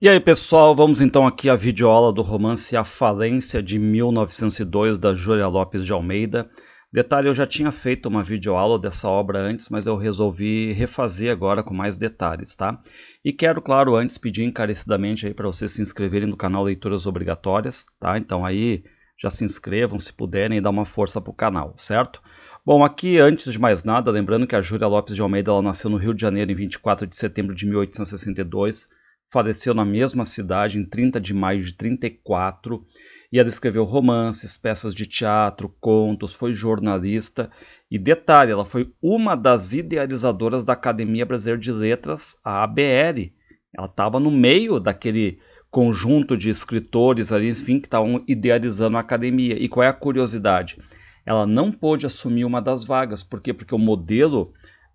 E aí, pessoal, vamos então aqui à videoaula do romance A Falência de 1902 da Júlia Lopes de Almeida. Detalhe, eu já tinha feito uma videoaula dessa obra antes, mas eu resolvi refazer agora com mais detalhes, tá? E quero, claro, antes pedir encarecidamente aí para vocês se inscreverem no canal Leituras Obrigatórias, tá? Então aí já se inscrevam se puderem e dá uma força pro canal, certo? Bom, aqui antes de mais nada, lembrando que a Júlia Lopes de Almeida ela nasceu no Rio de Janeiro em 24 de setembro de 1862 faleceu na mesma cidade em 30 de maio de 34 e ela escreveu romances, peças de teatro, contos, foi jornalista e detalhe, ela foi uma das idealizadoras da Academia Brasileira de Letras, a ABR. Ela estava no meio daquele conjunto de escritores ali, enfim, que estavam idealizando a academia. E qual é a curiosidade? Ela não pôde assumir uma das vagas, por quê? Porque o modelo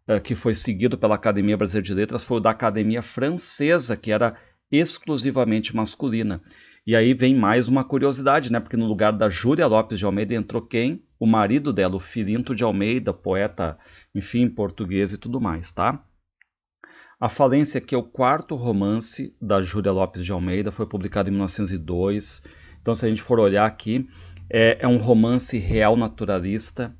eh, que foi seguido pela Academia Brasileira de Letras foi o da Academia Francesa, que era exclusivamente masculina. E aí vem mais uma curiosidade, né? Porque no lugar da Júlia Lopes de Almeida entrou quem? O marido dela, o Filinto de Almeida, poeta, enfim, português e tudo mais, tá? A Falência, que é o quarto romance da Júlia Lopes de Almeida, foi publicado em 1902. Então, se a gente for olhar aqui, é, é um romance real naturalista,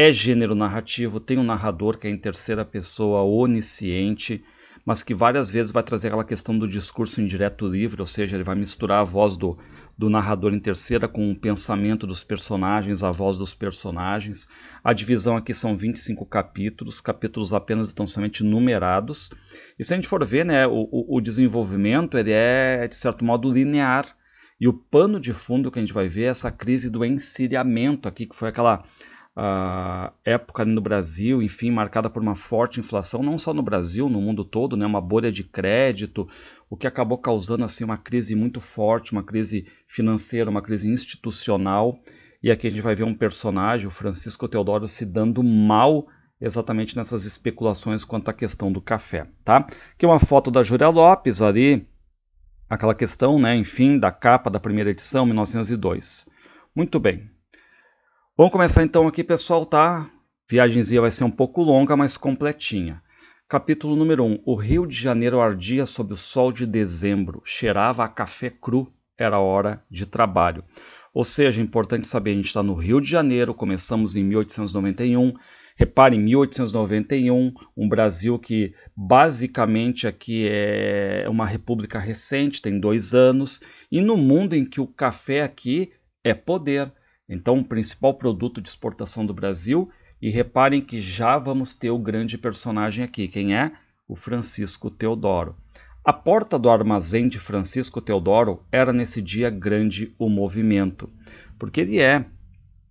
é gênero narrativo, tem um narrador que é em terceira pessoa, onisciente, mas que várias vezes vai trazer aquela questão do discurso indireto livre, ou seja, ele vai misturar a voz do, do narrador em terceira com o pensamento dos personagens, a voz dos personagens. A divisão aqui são 25 capítulos, capítulos apenas estão somente numerados. E se a gente for ver, né, o, o desenvolvimento ele é, de certo modo, linear. E o pano de fundo que a gente vai ver é essa crise do encilhamento aqui, que foi aquela uh, época no Brasil, enfim, marcada por uma forte inflação, não só no Brasil, no mundo todo, né, uma bolha de crédito, o que acabou causando assim uma crise muito forte, uma crise financeira, uma crise institucional. E aqui a gente vai ver um personagem, o Francisco Teodoro, se dando mal exatamente nessas especulações quanto à questão do café, tá? Que uma foto da Júlia Lopes ali, aquela questão, né, enfim, da capa da primeira edição, 1902. Muito bem, Vamos começar então aqui, pessoal, tá? Viagemzinha vai ser um pouco longa, mas completinha. Capítulo número 1. O Rio de Janeiro ardia sob o sol de dezembro, cheirava a café cru, era hora de trabalho. Ou seja, é importante saber, a gente está no Rio de Janeiro, começamos em 1891. Repare, em 1891, um Brasil que basicamente aqui é uma república recente, tem dois anos, e no mundo em que o café aqui é poder então, o principal produto de exportação do Brasil. E reparem que já vamos ter o grande personagem aqui. Quem é? O Francisco Teodoro. A porta do armazém de Francisco Teodoro era nesse dia grande o movimento, porque ele é,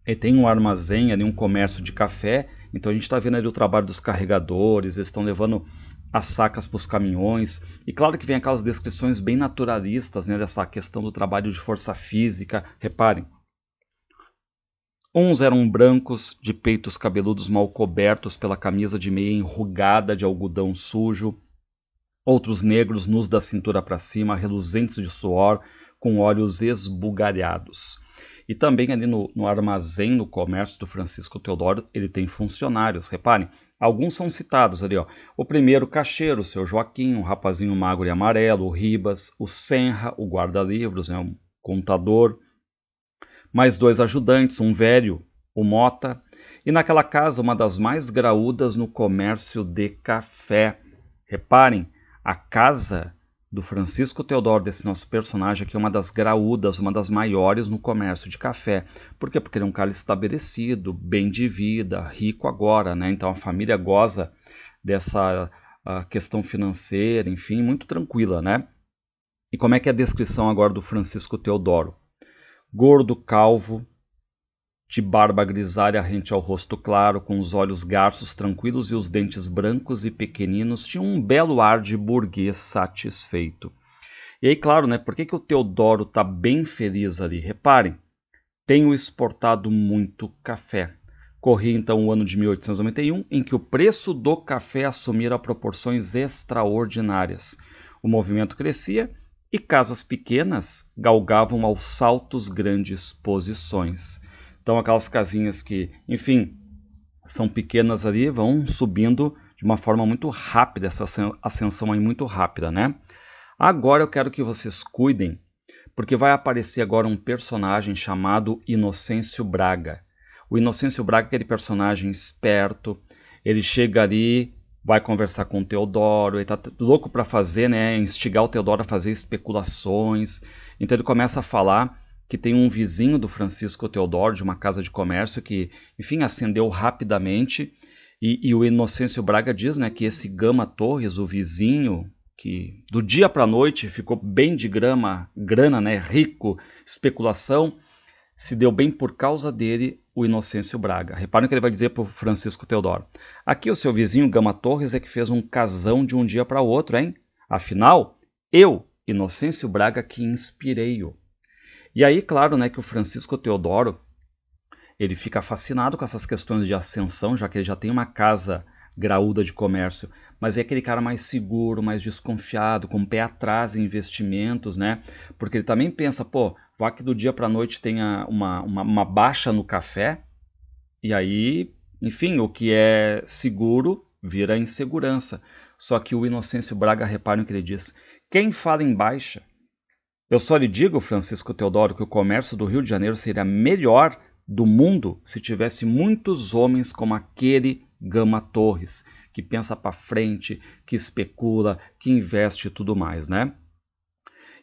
ele tem um armazém ali, um comércio de café, então a gente está vendo ali o trabalho dos carregadores, eles estão levando as sacas para os caminhões, e claro que vem aquelas descrições bem naturalistas, né, dessa questão do trabalho de força física, reparem, Uns eram brancos, de peitos cabeludos mal cobertos pela camisa de meia enrugada de algodão sujo, outros negros nus da cintura para cima, reluzentes de suor, com olhos esbugalhados. E também ali no, no, armazém, no comércio do Francisco Teodoro, ele tem funcionários. Reparem, alguns são citados ali. Ó. O primeiro caixeiro, o seu Joaquim, um rapazinho magro e amarelo, o Ribas, o Senra, o guarda-livros, né, um contador, mais dois ajudantes, um velho, o Mota, e naquela casa uma das mais graúdas no comércio de café. Reparem, a casa do Francisco Teodoro, desse nosso personagem aqui, é uma das graúdas, uma das maiores no comércio de café. Por quê? Porque ele é um cara estabelecido, bem de vida, rico agora, né? Então a família goza dessa ah, questão financeira, enfim, muito tranquila, né? E como é que é a descrição agora do Francisco Teodoro? gordo calvo, de barba grisalha rente ao rosto claro, com os olhos garços tranquilos e os dentes brancos e pequeninos, tinha um belo ar de burguês satisfeito. E aí, claro, né, por que, que o Teodoro tá bem feliz ali? Reparem, tenho exportado muito café. Corria então o ano de 1891, em que o preço do café assumira proporções extraordinárias. O movimento crescia e casas pequenas galgavam aos saltos grandes posições. Então, aquelas casinhas que, enfim, são pequenas ali, vão subindo de uma forma muito rápida, essa ascensão aí muito rápida, né? Agora eu quero que vocês cuidem, porque vai aparecer agora um personagem chamado Inocêncio Braga. O Inocêncio Braga é aquele personagem esperto, ele chega ali vai conversar com o Teodoro, ele tá louco para fazer, né, instigar o Teodoro a fazer especulações. Então ele começa a falar que tem um vizinho do Francisco Teodoro, de uma casa de comércio, que, enfim, acendeu rapidamente. E, e o Inocêncio Braga diz né, que esse Gama Torres, o vizinho, que do dia para a noite ficou bem de grama, grana, né, rico, especulação, se deu bem por causa dele o Inocêncio Braga. Reparem que ele vai dizer para o Francisco Teodoro. Aqui o seu vizinho Gama Torres é que fez um casão de um dia para outro, hein? Afinal, eu, Inocêncio Braga, que inspirei-o. E aí, claro, né, que o Francisco Teodoro, ele fica fascinado com essas questões de ascensão, já que ele já tem uma casa graúda de comércio, mas é aquele cara mais seguro, mais desconfiado, com o pé atrás em investimentos, né? Porque ele também pensa, pô, Vá que do dia para a noite tenha uma, uma, uma baixa no café, e aí, enfim, o que é seguro vira insegurança. Só que o Inocêncio Braga, repara no que ele diz: quem fala em baixa? Eu só lhe digo, Francisco Teodoro, que o comércio do Rio de Janeiro seria melhor do mundo se tivesse muitos homens como aquele Gama Torres, que pensa para frente, que especula, que investe e tudo mais, né?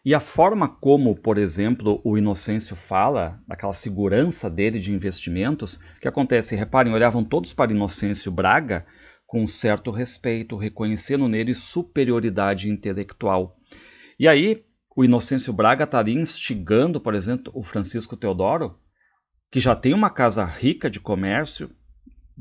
E a forma como, por exemplo, o Inocêncio fala, daquela segurança dele de investimentos, que acontece, reparem, olhavam todos para Inocêncio Braga com certo respeito, reconhecendo nele superioridade intelectual. E aí, o Inocêncio Braga estaria tá instigando, por exemplo, o Francisco Teodoro, que já tem uma casa rica de comércio,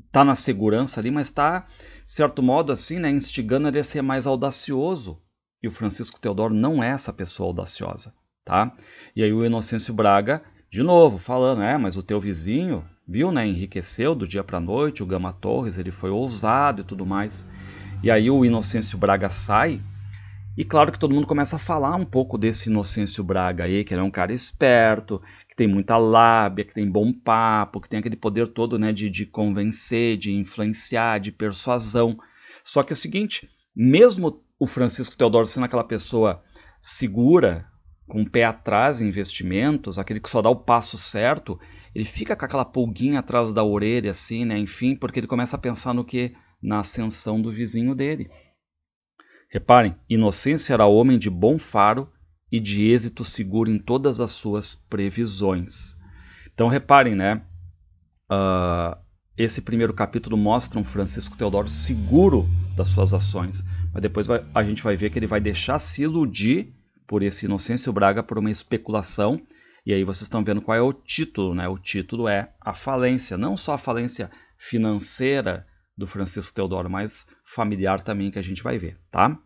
está na segurança ali, mas está, de certo modo, assim, né, instigando ele a ser mais audacioso, e o Francisco Teodoro não é essa pessoa audaciosa, tá? E aí o Inocêncio Braga, de novo, falando, é, mas o teu vizinho, viu, né, enriqueceu do dia para noite, o Gama Torres, ele foi ousado e tudo mais. E aí o Inocêncio Braga sai, e claro que todo mundo começa a falar um pouco desse Inocêncio Braga aí, que ele é um cara esperto, que tem muita lábia, que tem bom papo, que tem aquele poder todo, né, de, de convencer, de influenciar, de persuasão. Só que é o seguinte, mesmo o Francisco Teodoro sendo aquela pessoa segura, com o pé atrás em investimentos, aquele que só dá o passo certo, ele fica com aquela pulguinha atrás da orelha, assim, né? Enfim, porque ele começa a pensar no que? Na ascensão do vizinho dele. Reparem, Inocêncio era homem de bom faro e de êxito seguro em todas as suas previsões. Então, reparem, né? Uh, esse primeiro capítulo mostra um Francisco Teodoro seguro das suas ações, mas depois vai, a gente vai ver que ele vai deixar se iludir por esse Inocêncio Braga por uma especulação. E aí vocês estão vendo qual é o título, né? O título é a falência, não só a falência financeira do Francisco Teodoro, mas familiar também que a gente vai ver, tá?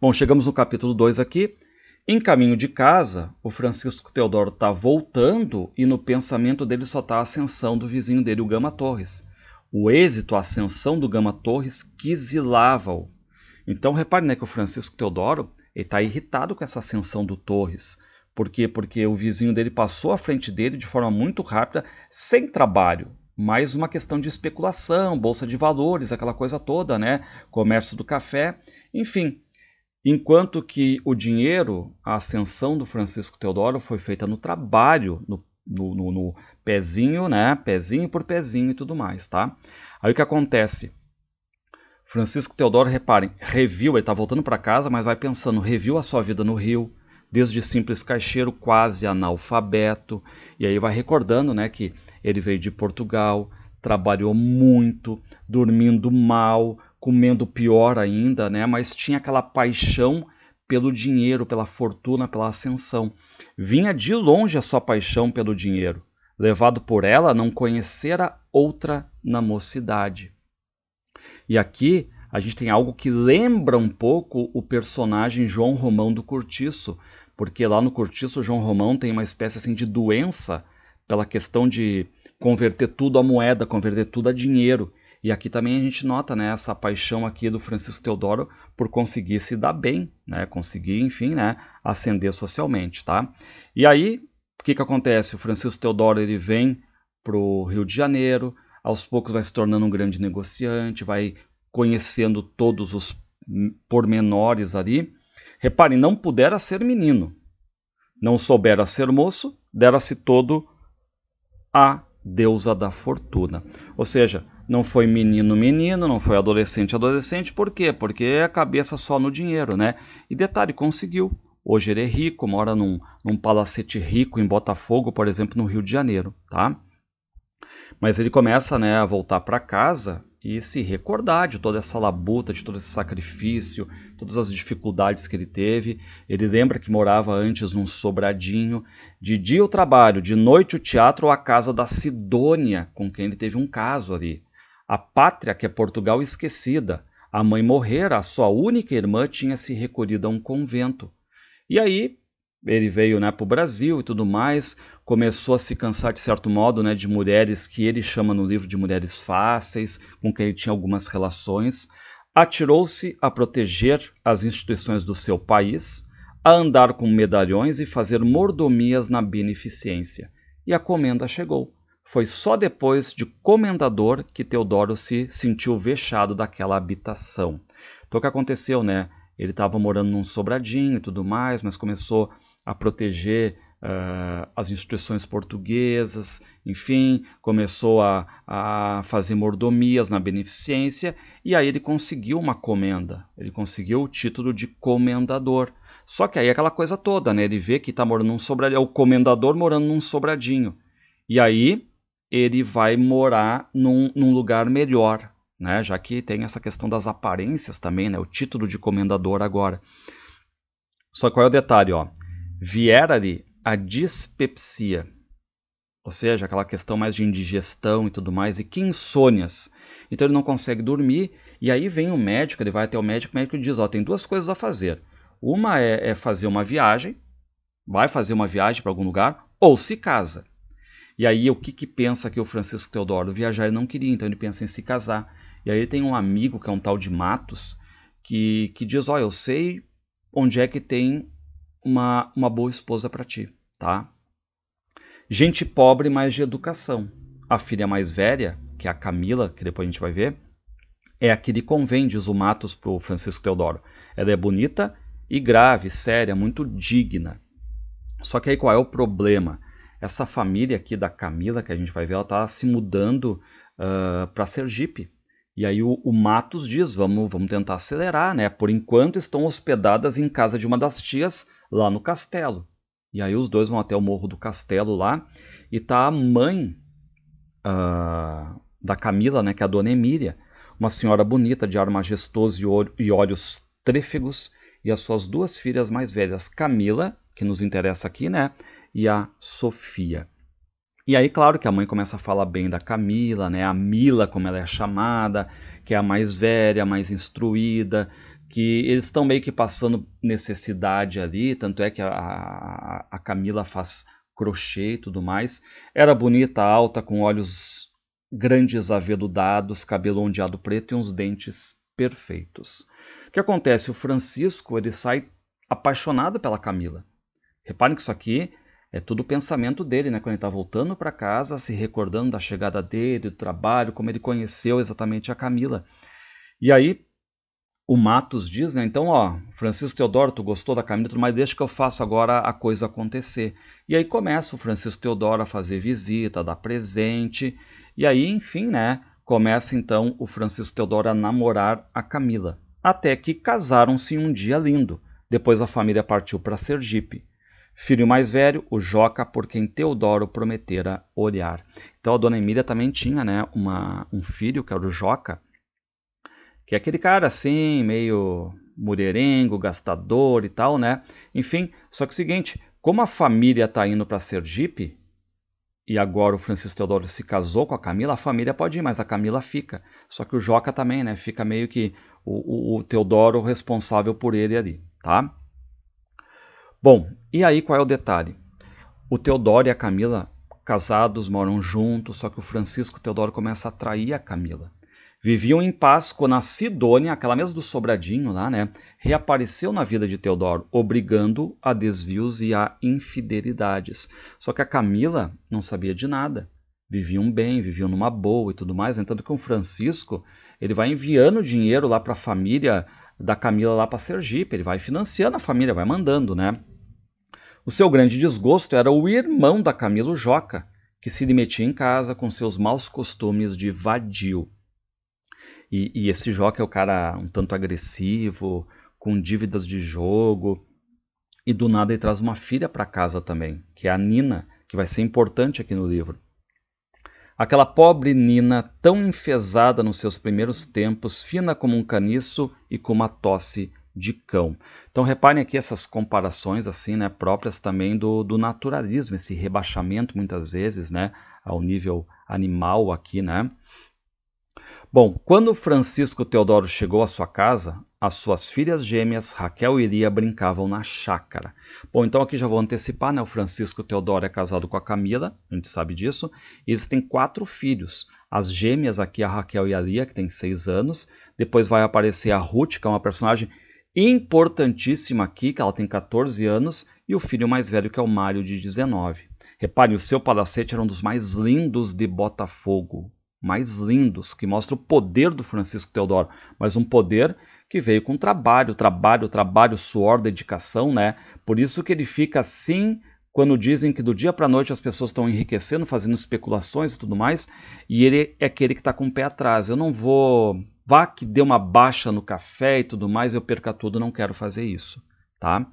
Bom, chegamos no capítulo 2 aqui. Em caminho de casa, o Francisco Teodoro está voltando e no pensamento dele só está a ascensão do vizinho dele, o Gama Torres. O êxito, a ascensão do Gama Torres, quisilava-o. Então repare né, que o Francisco Teodoro está irritado com essa ascensão do Torres. Por quê? Porque o vizinho dele passou à frente dele de forma muito rápida, sem trabalho. Mais uma questão de especulação, bolsa de valores, aquela coisa toda, né? Comércio do café, enfim. Enquanto que o dinheiro, a ascensão do Francisco Teodoro foi feita no trabalho, no no, no, no, pezinho, né? Pezinho por pezinho e tudo mais, tá? Aí o que acontece? Francisco Teodoro, reparem, reviu, ele está voltando para casa, mas vai pensando, reviu a sua vida no Rio, desde simples caixeiro, quase analfabeto, e aí vai recordando né, que ele veio de Portugal, trabalhou muito, dormindo mal, comendo pior ainda, né? Mas tinha aquela paixão pelo dinheiro, pela fortuna, pela ascensão. Vinha de longe a sua paixão pelo dinheiro. Levado por ela, não conhecera outra na mocidade. E aqui a gente tem algo que lembra um pouco o personagem João Romão do Cortiço, porque lá no Cortiço João Romão tem uma espécie assim de doença pela questão de converter tudo a moeda, converter tudo a dinheiro. E aqui também a gente nota né, essa paixão aqui do Francisco Teodoro por conseguir se dar bem, né, conseguir, enfim, né, ascender socialmente. Tá? E aí, o que, que acontece? O Francisco Teodoro ele vem para o Rio de Janeiro, aos poucos vai se tornando um grande negociante, vai conhecendo todos os pormenores ali. Reparem, não pudera ser menino, não soubera ser moço, dera-se todo a deusa da fortuna. Ou seja, não foi menino, menino, não foi adolescente, adolescente, por quê? Porque é a cabeça só no dinheiro, né? E detalhe, conseguiu. Hoje ele é rico, mora num, num palacete rico em Botafogo, por exemplo, no Rio de Janeiro, tá? Mas ele começa né, a voltar para casa e se recordar de toda essa labuta, de todo esse sacrifício, todas as dificuldades que ele teve. Ele lembra que morava antes num sobradinho. De dia o trabalho, de noite o teatro ou a casa da Sidônia, com quem ele teve um caso ali. A pátria, que é Portugal, esquecida. A mãe morrera, a sua única irmã tinha se recolhido a um convento. E aí ele veio né, para o Brasil e tudo mais, começou a se cansar de certo modo né, de mulheres que ele chama no livro de mulheres fáceis, com quem ele tinha algumas relações, atirou-se a proteger as instituições do seu país, a andar com medalhões e fazer mordomias na beneficência. E a comenda chegou. Foi só depois de comendador que Teodoro se sentiu vexado daquela habitação. Então o que aconteceu, né? Ele estava morando num sobradinho e tudo mais, mas começou a proteger uh, as instituições portuguesas, enfim, começou a, a fazer mordomias na beneficência e aí ele conseguiu uma comenda, ele conseguiu o título de comendador. Só que aí é aquela coisa toda, né? Ele vê que está morando num sobradinho, é o comendador morando num sobradinho. E aí ele vai morar num, num lugar melhor, né? Já que tem essa questão das aparências também, né? O título de comendador agora. Só qual é o detalhe, ó? viera-lhe a dispepsia, ou seja, aquela questão mais de indigestão e tudo mais, e que insônias. Então ele não consegue dormir, e aí vem o médico, ele vai até o médico, o médico diz, ó, tem duas coisas a fazer. Uma é, é fazer uma viagem, vai fazer uma viagem para algum lugar, ou se casa. E aí o que, que pensa que o Francisco Teodoro? Viajar ele não queria, então ele pensa em se casar. E aí ele tem um amigo, que é um tal de Matos, que, que diz, ó, eu sei onde é que tem uma, uma boa esposa para ti, tá? Gente pobre, mas de educação. A filha mais velha, que é a Camila, que depois a gente vai ver, é a que lhe convém, diz o Matos para o Francisco Teodoro. Ela é bonita e grave, séria, muito digna. Só que aí qual é o problema? Essa família aqui da Camila, que a gente vai ver, ela está se mudando uh, ah, para Sergipe. E aí o, o, Matos diz, vamos, vamos tentar acelerar, né? Por enquanto estão hospedadas em casa de uma das tias, lá no castelo. E aí os dois vão até o morro do castelo lá e tá a mãe uh, da Camila, né, que é a dona Emília, uma senhora bonita de ar majestoso e olhos trêfegos, e as suas duas filhas mais velhas, Camila, que nos interessa aqui, né, e a Sofia. E aí, claro que a mãe começa a falar bem da Camila, né? A Mila, como ela é chamada, que é a mais velha, a mais instruída, que eles estão meio que passando necessidade ali, tanto é que a, a, a Camila faz crochê e tudo mais. Era bonita, alta, com olhos grandes aveludados, cabelo ondeado preto e uns dentes perfeitos. O que acontece? O Francisco ele sai apaixonado pela Camila. Reparem que isso aqui é tudo o pensamento dele, né? Quando ele está voltando para casa, se recordando da chegada dele, do trabalho, como ele conheceu exatamente a Camila. E aí o Matos diz, né? Então, ó, Francisco Teodoro, tu gostou da Camila, mas deixa que eu faço agora a coisa acontecer. E aí começa o Francisco Teodoro a fazer visita, a dar presente. E aí, enfim, né? Começa então o Francisco Teodoro a namorar a Camila. Até que casaram-se um dia lindo. Depois a família partiu para Sergipe. Filho mais velho, o Joca, por quem Teodoro prometera olhar. Então a dona Emília também tinha, né, uma, um filho que era o Joca que é aquele cara assim, meio mulherengo, gastador e tal, né? Enfim, só que é o seguinte, como a família tá indo para Sergipe, e agora o Francisco Teodoro se casou com a Camila, a família pode ir, mas a Camila fica. Só que o Joca também, né? Fica meio que o, o, o Teodoro responsável por ele ali, tá? Bom, e aí qual é o detalhe? O Teodoro e a Camila, casados, moram juntos, só que o Francisco Teodoro começa a trair a Camila. Viviam em paz quando a Sidônia, aquela mesa do Sobradinho lá, né, reapareceu na vida de Teodoro, obrigando a desvios e a infidelidades. Só que a Camila não sabia de nada. Viviam bem, viviam numa boa e tudo mais. Né? Tanto que o Francisco ele vai enviando dinheiro lá para a família da Camila lá para Sergipe, ele vai financiando a família, vai mandando, né? O seu grande desgosto era o irmão da Camila, o Joca, que se metia em casa com seus maus costumes de vadio. E, e esse Joca é o cara um tanto agressivo, com dívidas de jogo. E do nada ele traz uma filha para casa também, que é a Nina, que vai ser importante aqui no livro. Aquela pobre Nina, tão enfesada nos seus primeiros tempos, fina como um caniço e com uma tosse de cão. Então reparem aqui essas comparações assim, né, próprias também do, do naturalismo, esse rebaixamento muitas vezes, né, ao nível animal aqui, né? Bom, quando Francisco Teodoro chegou à sua casa, as suas filhas gêmeas Raquel e Iria brincavam na chácara. Bom, então aqui já vou antecipar, né? O Francisco Teodoro é casado com a Camila, a gente sabe disso. E eles têm quatro filhos. As gêmeas aqui, a Raquel e a Lia, que tem seis anos. Depois vai aparecer a Ruth, que é uma personagem importantíssima aqui, que ela tem 14 anos. E o filho mais velho, que é o Mário, de 19. Reparem, o seu palacete era um dos mais lindos de Botafogo mais lindos, que mostra o poder do Francisco Teodoro, mas um poder que veio com trabalho, trabalho, trabalho, suor, dedicação, né? Por isso que ele fica assim quando dizem que do dia para a noite as pessoas estão enriquecendo, fazendo especulações e tudo mais, e ele é aquele que está com o pé atrás. Eu não vou, vá que dê uma baixa no café e tudo mais, eu perca tudo, não quero fazer isso, tá?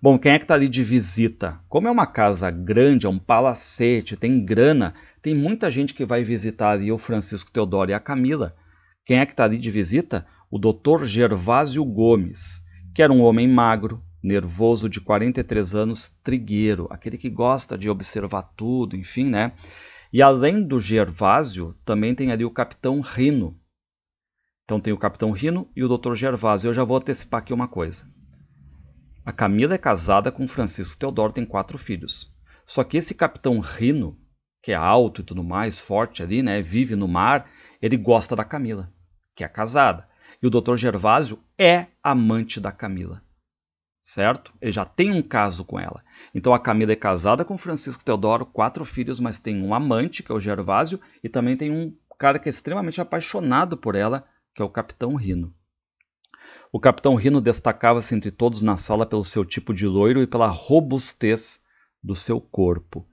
Bom, quem é que está ali de visita? Como é uma casa grande, é um palacete, tem grana, tem muita gente que vai visitar ali o Francisco Teodoro e a Camila. Quem é que está ali de visita? O doutor Gervásio Gomes, que era um homem magro, nervoso, de 43 anos, trigueiro, aquele que gosta de observar tudo, enfim, né? E além do Gervásio, também tem ali o Capitão Rino. Então tem o Capitão Rino e o Dr. Gervásio. Eu já vou antecipar aqui uma coisa. A Camila é casada com Francisco Teodoro, tem quatro filhos. Só que esse capitão Rino, que é alto e tudo mais, forte ali, né, vive no mar, ele gosta da Camila, que é casada. E o Dr. Gervásio é amante da Camila. Certo? Ele já tem um caso com ela. Então a Camila é casada com Francisco Teodoro, quatro filhos, mas tem um amante, que é o Gervásio, e também tem um cara que é extremamente apaixonado por ela, que é o Capitão Rino. O capitão Rino destacava-se entre todos na sala pelo seu tipo de loiro e pela robustez do seu corpo.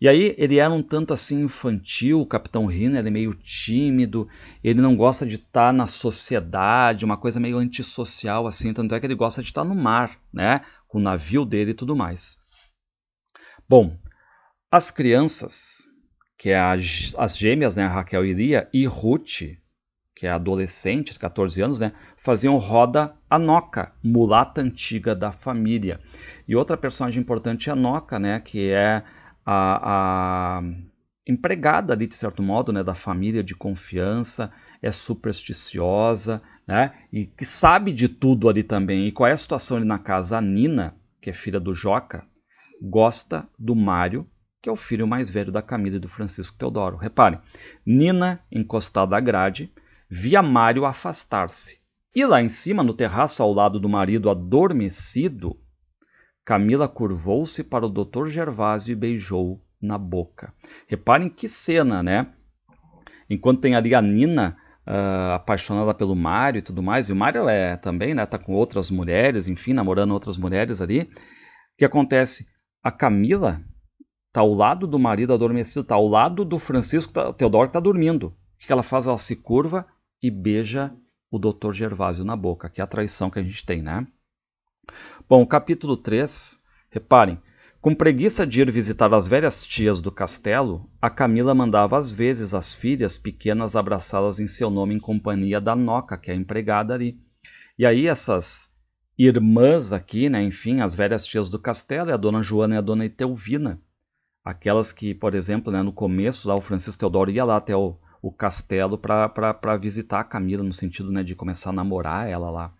E aí ele era um tanto assim infantil, o Capitão Rino. ele é meio tímido, ele não gosta de estar tá na sociedade, uma coisa meio antissocial assim, tanto é que ele gosta de estar tá no mar, né, com o navio dele e tudo mais. Bom, as crianças, que é as gêmeas, né, Raquel e Lia, e Ruth, que é adolescente, de 14 anos, né, faziam roda a Noca, mulata antiga da família. E outra personagem importante é a Noca, né, que é a, a empregada ali, de certo modo, né, da família de confiança, é supersticiosa, né, e que sabe de tudo ali também. E qual é a situação ali na casa? A Nina, que é filha do Joca, gosta do Mário, que é o filho mais velho da Camila e do Francisco Teodoro. Reparem, Nina encostada à grade, via Mário afastar-se e lá em cima, no terraço ao lado do marido adormecido, Camila curvou-se para o Dr. Gervásio e beijou na boca. Reparem que cena, né? Enquanto tem ali a Nina uh, apaixonada pelo Mário e tudo mais, e o Mário é também, né? Tá com outras mulheres, enfim, namorando outras mulheres ali. O que acontece? A Camila tá ao lado do marido adormecido, tá ao lado do Francisco tá, o Teodoro que tá dormindo. O que ela faz? Ela se curva e beija o Dr. Gervásio na boca, que é a traição que a gente tem, né? Bom, capítulo 3, reparem, com preguiça de ir visitar as velhas tias do castelo, a Camila mandava às vezes as filhas pequenas abraçá-las em seu nome em companhia da Noca, que é a empregada ali. E aí essas irmãs aqui, né, enfim, as velhas tias do castelo, é a dona Joana e a dona Etelvina, aquelas que, por exemplo, né, no começo lá o Francisco Teodoro ia lá até o o castelo para visitar a Camila, no sentido né, de começar a namorar ela lá.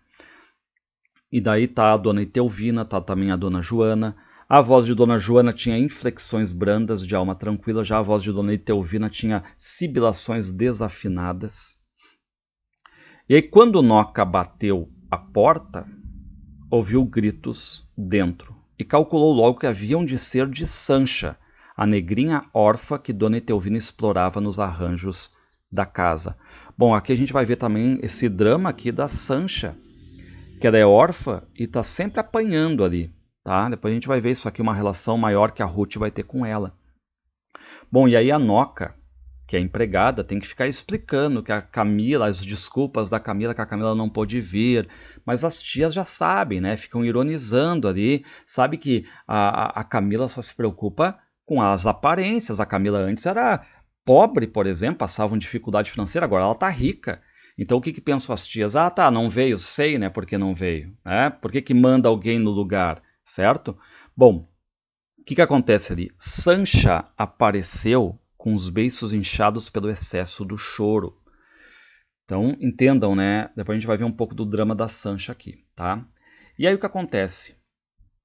E daí tá a dona Itelvina, tá também a dona Joana. A voz de dona Joana tinha inflexões brandas de alma tranquila, já a voz de dona Itelvina tinha sibilações desafinadas. E aí, quando Noca bateu a porta, ouviu gritos dentro e calculou logo que haviam de ser de Sancha, a negrinha órfã que Dona Etelvina explorava nos arranjos da casa. Bom, aqui a gente vai ver também esse drama aqui da Sancha, que ela é órfã e está sempre apanhando ali, tá? Depois a gente vai ver isso aqui, uma relação maior que a Ruth vai ter com ela. Bom, e aí a Noca, que é empregada, tem que ficar explicando que a Camila, as desculpas da Camila, que a Camila não pôde vir. Mas as tias já sabem, né? Ficam ironizando ali. Sabe que a, a Camila só se preocupa com as aparências. A Camila antes era pobre, por exemplo, passavam dificuldade financeira, agora ela está rica. Então o que, que pensam as tias? Ah, tá, não veio, sei, né? Por que não veio? É? Por que, que manda alguém no lugar, certo? Bom, o que, que acontece ali? Sancha apareceu com os beiços inchados pelo excesso do choro. Então entendam, né? Depois a gente vai ver um pouco do drama da Sancha aqui, tá? E aí o que acontece?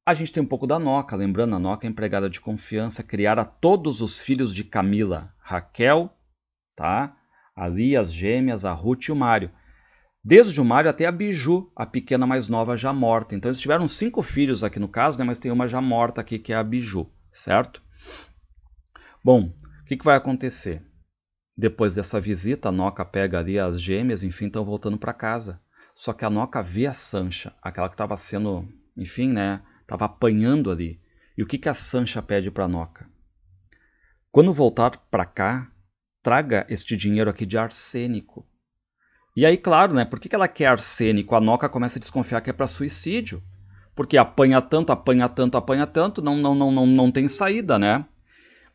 A gente tem um pouco da Noca, lembrando, a Noca é empregada de confiança, criara todos os filhos de Camila, Raquel, tá? Ali as gêmeas, a Ruth e o Mário. Desde o Mário até a Biju, a pequena mais nova já morta. Então eles tiveram cinco filhos aqui no caso, né? Mas tem uma já morta aqui que é a Biju, certo? Bom, o que, que vai acontecer? Depois dessa visita, a Noca pega ali as gêmeas, enfim, estão voltando para casa. Só que a Noca vê a Sancha, aquela que estava sendo, enfim, né? Estava apanhando ali. E o que, que a Sancha pede para a Noca? Quando voltar para cá, traga este dinheiro aqui de arsênico. E aí, claro, né? Por que ela quer arsênico? A Noca começa a desconfiar que é para suicídio. Porque apanha tanto, apanha tanto, apanha tanto, não, não, não, não, não tem saída, né?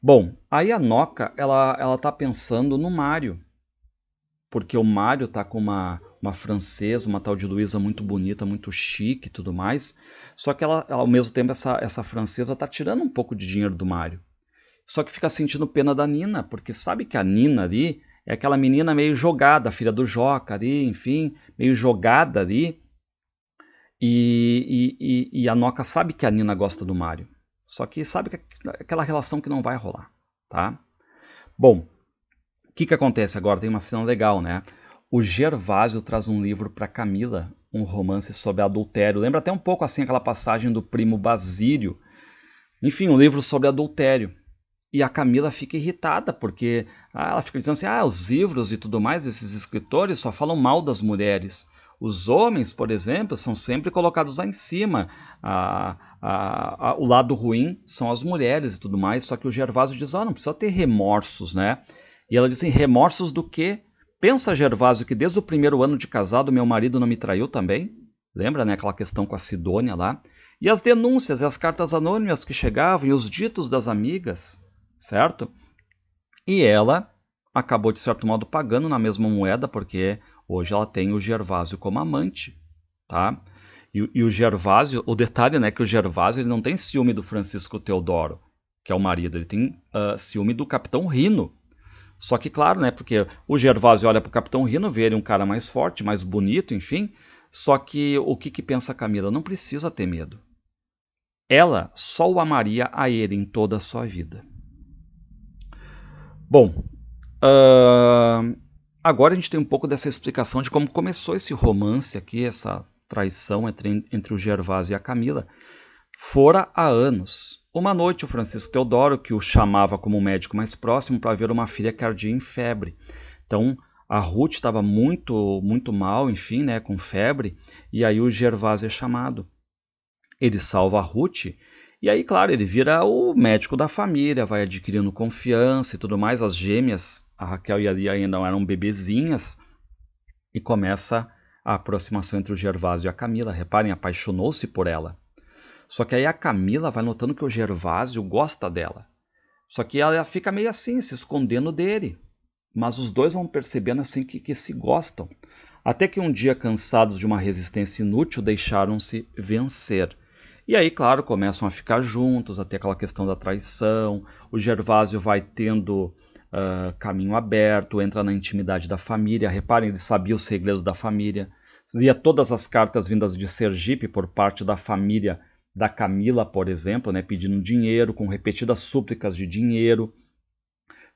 Bom, aí a Noca, ela, ela tá pensando no Mário. Porque o Mário tá com uma, uma francesa, uma tal de Luísa muito bonita, muito chique e tudo mais. Só que ela, ao mesmo tempo, essa, essa francesa tá tirando um pouco de dinheiro do Mário. Só que fica sentindo pena da Nina, porque sabe que a Nina ali é aquela menina meio jogada, filha do Joca ali, enfim, meio jogada ali. E, e, e a Noca sabe que a Nina gosta do Mario. Só que sabe que é aquela relação que não vai rolar, tá? Bom, o que, que acontece agora? Tem uma cena legal, né? O Gervásio traz um livro para Camila, um romance sobre adultério. Lembra até um pouco assim aquela passagem do primo Basílio. Enfim, um livro sobre adultério. E a Camila fica irritada, porque ah, ela fica dizendo assim: ah, os livros e tudo mais, esses escritores só falam mal das mulheres. Os homens, por exemplo, são sempre colocados lá em cima. Ah, ah, ah, o lado ruim são as mulheres e tudo mais. Só que o Gervásio diz: ah, não precisa ter remorsos, né? E ela diz assim: remorsos do quê? Pensa, Gervásio, que desde o primeiro ano de casado meu marido não me traiu também. Lembra, né? Aquela questão com a Sidônia lá. E as denúncias e as cartas anônimas que chegavam e os ditos das amigas certo? E ela acabou, de certo modo, pagando na mesma moeda, porque hoje ela tem o Gervásio como amante, tá? E, e o Gervásio, o detalhe, né, que o Gervásio ele não tem ciúme do Francisco Teodoro, que é o marido, ele tem uh, ciúme do Capitão Rino. Só que, claro, né, porque o Gervásio olha para o Capitão Rino, vê ele um cara mais forte, mais bonito, enfim. Só que o que, que pensa a Camila? Não precisa ter medo. Ela só o amaria a ele em toda a sua vida. Bom, uh, agora a gente tem um pouco dessa explicação de como começou esse romance aqui, essa traição entre, entre o Gervásio e a Camila. Fora há anos. Uma noite, o Francisco Teodoro, que o chamava como médico mais próximo para ver uma filha cardia em febre. Então, a Ruth estava muito, muito mal, enfim, né, com febre, e aí o Gervásio é chamado. Ele salva a Ruth e aí, claro, ele vira o médico da família, vai adquirindo confiança e tudo mais. As gêmeas, a Raquel e a Lia ainda eram bebezinhas, e começa a aproximação entre o Gervásio e a Camila. Reparem, apaixonou-se por ela. Só que aí a Camila vai notando que o Gervásio gosta dela. Só que ela fica meio assim, se escondendo dele. Mas os dois vão percebendo assim que, que se gostam. Até que um dia, cansados de uma resistência inútil, deixaram-se vencer e aí, claro, começam a ficar juntos, até aquela questão da traição. O Gervásio vai tendo uh, caminho aberto, entra na intimidade da família. Reparem, ele sabia os segredos da família. lia todas as cartas vindas de Sergipe por parte da família da Camila, por exemplo, né, pedindo dinheiro, com repetidas súplicas de dinheiro.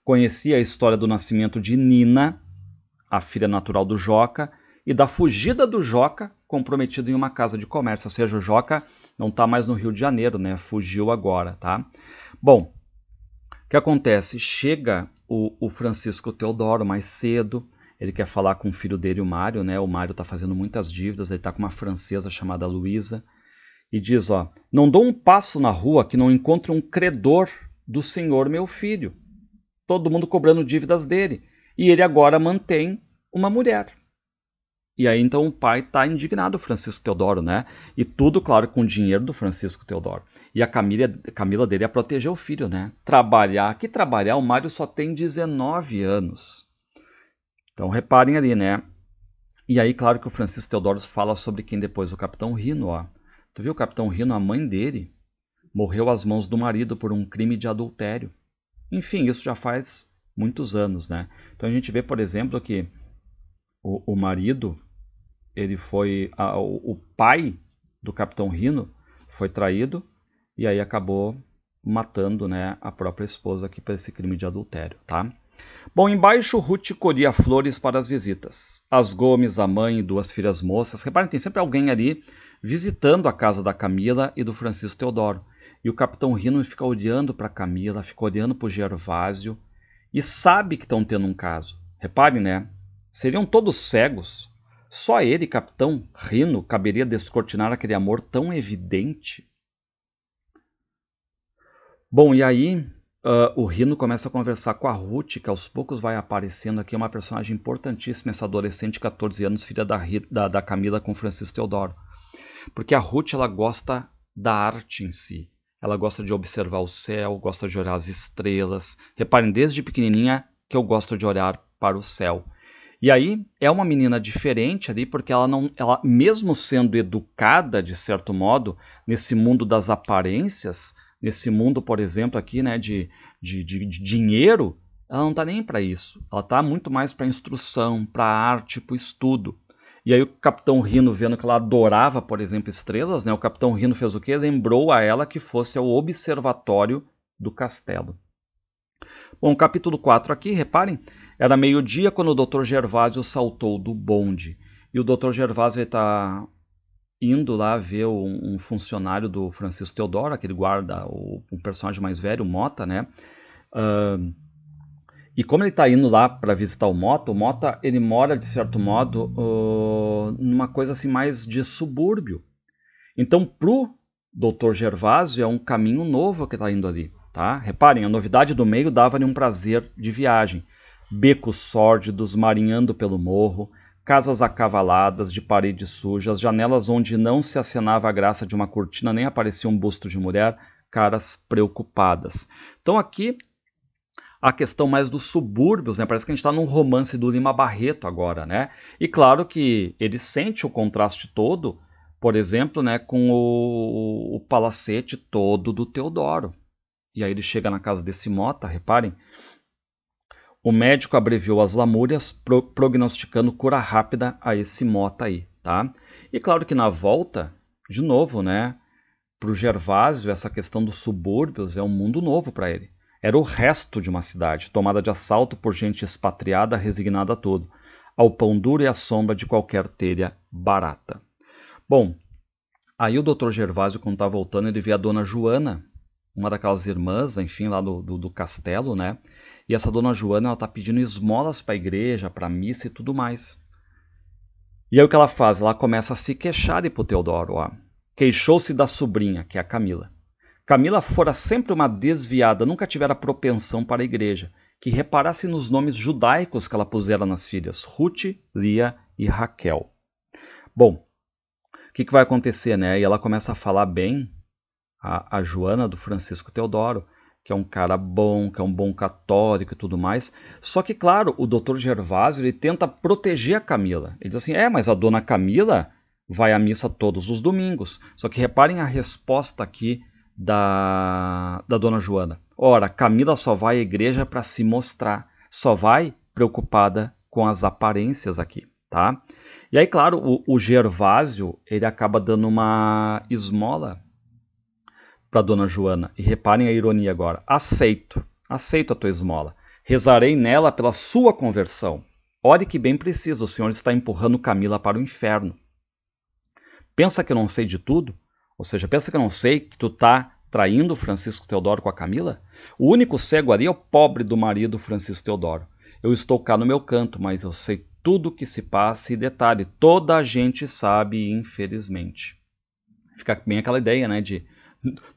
Conhecia a história do nascimento de Nina, a filha natural do Joca, e da fugida do Joca, comprometido em uma casa de comércio. Ou seja, o Joca não está mais no Rio de Janeiro, né? Fugiu agora, tá? Bom, o que acontece? Chega o, o Francisco Teodoro mais cedo, ele quer falar com o filho dele, o Mário, né? O Mário está fazendo muitas dívidas, ele está com uma francesa chamada Luísa, e diz, ó, não dou um passo na rua que não encontro um credor do senhor meu filho. Todo mundo cobrando dívidas dele. E ele agora mantém uma mulher. E aí então o pai está indignado, Francisco Teodoro, né? E tudo, claro, com o dinheiro do Francisco Teodoro. E a Camila, Camila dele é proteger o filho, né? Trabalhar, que trabalhar, o Mário só tem 19 anos. Então reparem ali, né? E aí, claro que o Francisco Teodoro fala sobre quem depois o Capitão Rino, ó. Tu viu o Capitão Rino, a mãe dele, morreu às mãos do marido por um crime de adultério. Enfim, isso já faz muitos anos, né? Então a gente vê, por exemplo, que o, o marido ele foi a, o pai do Capitão Rino foi traído e aí acabou matando, né, a própria esposa aqui para esse crime de adultério, tá? Bom, embaixo Ruth colhia flores para as visitas. As Gomes, a mãe e duas filhas moças. Reparem, tem sempre alguém ali visitando a casa da Camila e do Francisco Teodoro. E o capitão Rino fica olhando para Camila, fica olhando para o Gervásio e sabe que estão tendo um caso. Reparem, né? Seriam todos cegos só ele, capitão Rino, caberia descortinar aquele amor tão evidente. Bom, e aí uh, o Rino começa a conversar com a Ruth, que aos poucos vai aparecendo aqui, uma personagem importantíssima, essa adolescente de 14 anos, filha da, da, da Camila com Francisco Teodoro. Porque a Ruth ela gosta da arte em si. Ela gosta de observar o céu, gosta de olhar as estrelas. Reparem desde pequenininha que eu gosto de olhar para o céu. E aí é uma menina diferente ali, porque ela não, ela mesmo sendo educada de certo modo nesse mundo das aparências, nesse mundo, por exemplo, aqui, né, de, de, de, de dinheiro, ela não está nem para isso. Ela está muito mais para instrução, para arte, para estudo. E aí o Capitão Rino, vendo que ela adorava, por exemplo, estrelas, né? O Capitão Rino fez o quê? Lembrou a ela que fosse ao observatório do castelo. Bom, capítulo 4 aqui, reparem, era meio-dia quando o Dr. Gervásio saltou do bonde. E o Dr. Gervásio está indo lá ver um, um, funcionário do Francisco Teodoro, aquele guarda, o, o personagem mais velho, o Mota, né? Uh, e como ele está indo lá para visitar o Mota, o Mota ele mora de certo modo uh, numa coisa assim mais de subúrbio. Então pro Dr. Gervásio é um caminho novo que está indo ali, tá? Reparem, a novidade do meio dava-lhe um prazer de viagem becos sórdidos marinhando pelo morro, casas acavaladas, de paredes sujas, janelas onde não se acenava a graça de uma cortina, nem aparecia um busto de mulher, caras preocupadas. Então aqui a questão mais dos subúrbios, né? Parece que a gente está num romance do Lima Barreto agora, né? E claro que ele sente o contraste todo, por exemplo, né, com o, o palacete todo do Teodoro. E aí ele chega na casa desse Mota, reparem, o médico abreviou as lamúrias, pro prognosticando cura rápida a esse mota aí, tá? E claro que na volta, de novo, né? Para o Gervásio, essa questão dos subúrbios é um mundo novo para ele. Era o resto de uma cidade, tomada de assalto por gente expatriada, resignada a tudo, ao pão duro e à sombra de qualquer telha barata. Bom, aí o Dr. Gervásio, quando está voltando, ele vê a dona Joana, uma daquelas irmãs, enfim, lá do, do, do castelo, né? E essa dona Joana, ela tá pedindo esmolas para a igreja, para missa e tudo mais. E aí o que ela faz? Ela começa a se queixar de pro Teodoro, ó. Queixou-se da sobrinha, que é a Camila. Camila fora sempre uma desviada, nunca tivera propensão para a igreja, que reparasse nos nomes judaicos que ela pusera nas filhas, Ruth, Lia e Raquel. Bom, o que, que, vai acontecer, né? E ela começa a falar bem a, a Joana do Francisco Teodoro, que é um cara bom, que é um bom católico e tudo mais. Só que, claro, o Dr. Gervásio ele tenta proteger a Camila. Ele diz assim: é, mas a dona Camila vai à missa todos os domingos. Só que reparem a resposta aqui da, da dona Joana. Ora, Camila só vai à igreja para se mostrar, só vai preocupada com as aparências aqui, tá? E aí, claro, o, o Gervásio ele acaba dando uma esmola para Dona Joana, e reparem a ironia agora: aceito, aceito a tua esmola. Rezarei nela pela sua conversão. Olhe que bem precisa, o senhor está empurrando Camila para o inferno. Pensa que eu não sei de tudo? Ou seja, pensa que eu não sei que tu está traindo Francisco Teodoro com a Camila? O único cego ali é o pobre do marido Francisco Teodoro. Eu estou cá no meu canto, mas eu sei tudo o que se passa e detalhe, toda a gente sabe, infelizmente. Fica bem aquela ideia, né, de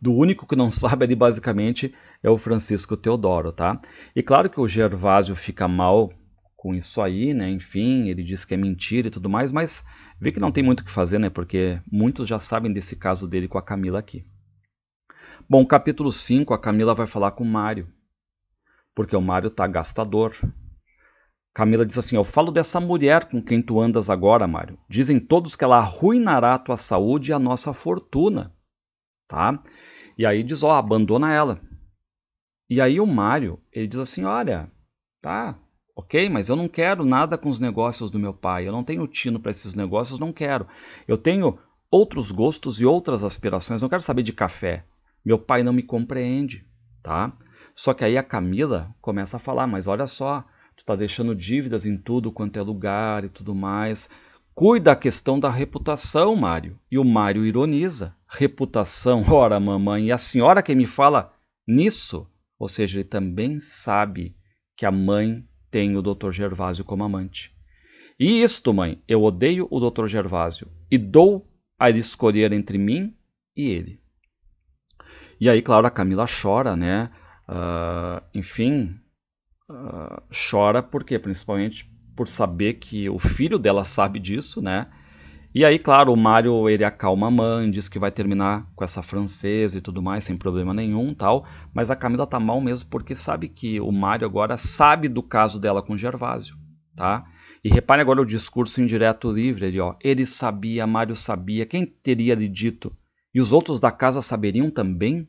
do único que não sabe ali basicamente é o Francisco Teodoro, tá? E claro que o Gervásio fica mal com isso aí, né? Enfim, ele diz que é mentira e tudo mais, mas vê que não tem muito o que fazer, né? Porque muitos já sabem desse caso dele com a Camila aqui. Bom, capítulo 5, a Camila vai falar com o Mário, porque o Mário tá gastador. Camila diz assim: Eu falo dessa mulher com quem tu andas agora, Mário. Dizem todos que ela arruinará a tua saúde e a nossa fortuna tá? E aí diz, ó, abandona ela. E aí o Mário, ele diz assim, olha, tá, ok, mas eu não quero nada com os negócios do meu pai, eu não tenho tino para esses negócios, não quero. Eu tenho outros gostos e outras aspirações, não quero saber de café. Meu pai não me compreende, tá? Só que aí a Camila começa a falar, mas olha só, tu tá deixando dívidas em tudo quanto é lugar e tudo mais. Cuida a questão da reputação, Mário. E o Mário ironiza. Reputação, ora, mamãe, e a senhora que me fala nisso? Ou seja, ele também sabe que a mãe tem o Dr. Gervásio como amante. E isto, mãe, eu odeio o Dr. Gervásio e dou a ele escolher entre mim e ele. E aí, claro, a Camila chora, né? Uh, enfim, uh, chora porque principalmente por saber que o filho dela sabe disso, né? E aí, claro, o Mario ele acalma a mãe, diz que vai terminar com essa francesa e tudo mais, sem problema nenhum, tal, mas a Camila tá mal mesmo porque sabe que o Mario agora sabe do caso dela com o Gervásio, tá? E repare agora o discurso indireto livre ali, ó. Ele sabia, Mário sabia, quem teria lhe dito? E os outros da casa saberiam também?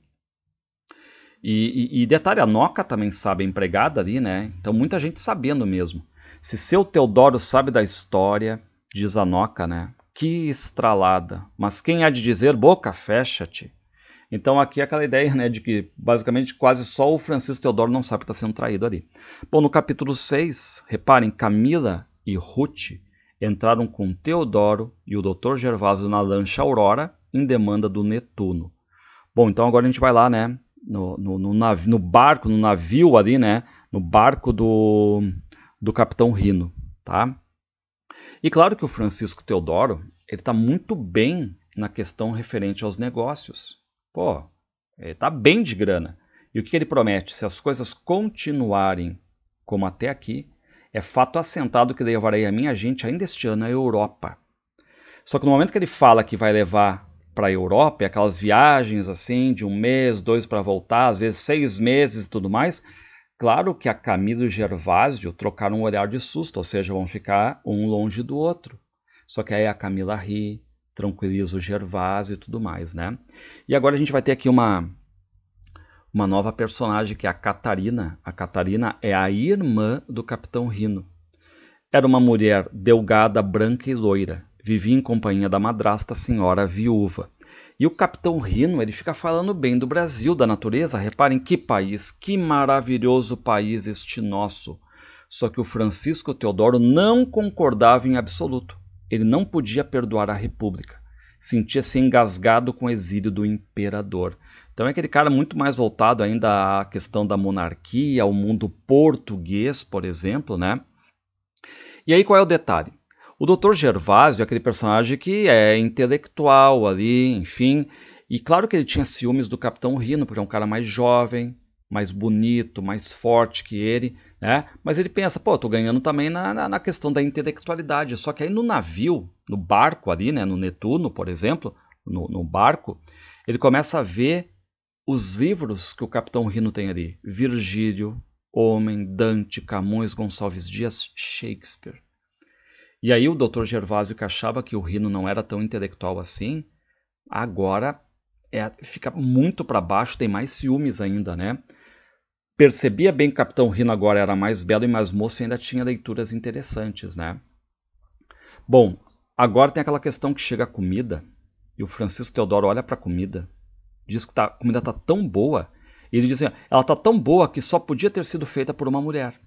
E, e, e detalhe, a Noca também sabe, a empregada ali, né? Então muita gente sabendo mesmo. Se seu Teodoro sabe da história, diz a Noca, né? Que estralada. Mas quem há de dizer, boca, fecha-te. Então aqui é aquela ideia, né, de que basicamente quase só o Francisco Teodoro não sabe que está sendo traído ali. Bom, no capítulo 6, reparem, Camila e Ruth entraram com Teodoro e o Dr. Gervásio na lancha Aurora em demanda do Netuno. Bom, então agora a gente vai lá, né, no, no, no, no barco, no navio ali, né, no barco do do Capitão Rino, tá? E claro que o Francisco Teodoro, ele está muito bem na questão referente aos negócios. Pô, ele tá bem de grana. E o que ele promete? Se as coisas continuarem como até aqui, é fato assentado que levarei a minha gente ainda este ano à Europa. Só que no momento que ele fala que vai levar para a Europa, e aquelas viagens assim de um mês, dois para voltar, às vezes seis meses e tudo mais, Claro que a Camila e o Gervásio trocaram um olhar de susto, ou seja, vão ficar um longe do outro. Só que aí a Camila ri, tranquiliza o Gervásio e tudo mais, né? E agora a gente vai ter aqui uma uma nova personagem que é a Catarina. A Catarina é a irmã do Capitão Rino. Era uma mulher delgada, branca e loira. Vivia em companhia da madrasta senhora viúva. E o capitão Rino, ele fica falando bem do Brasil, da natureza. Reparem que país, que maravilhoso país este nosso. Só que o Francisco Teodoro não concordava em absoluto. Ele não podia perdoar a República. Sentia-se engasgado com o exílio do imperador. Então é aquele cara muito mais voltado ainda à questão da monarquia, ao mundo português, por exemplo, né? E aí qual é o detalhe? O Dr. Gervásio é aquele personagem que é intelectual ali, enfim. E claro que ele tinha ciúmes do Capitão Rino, porque é um cara mais jovem, mais bonito, mais forte que ele, né? Mas ele pensa, pô, tô ganhando também na, na, na questão da intelectualidade. Só que aí no navio, no barco ali, né? No Netuno, por exemplo, no, no barco, ele começa a ver os livros que o Capitão Rino tem ali. Virgílio, Homem, Dante, Camões, Gonçalves Dias, Shakespeare. E aí o Dr. Gervásio, que achava que o Rino não era tão intelectual assim, agora é, fica muito para baixo, tem mais ciúmes ainda, né? Percebia bem que o Capitão Rino agora era mais belo e mais moço e ainda tinha leituras interessantes, né? Bom, agora tem aquela questão que chega a comida e o Francisco Teodoro olha para a comida, diz que tá, a comida tá tão boa, e ele diz assim, ela tá tão boa que só podia ter sido feita por uma mulher.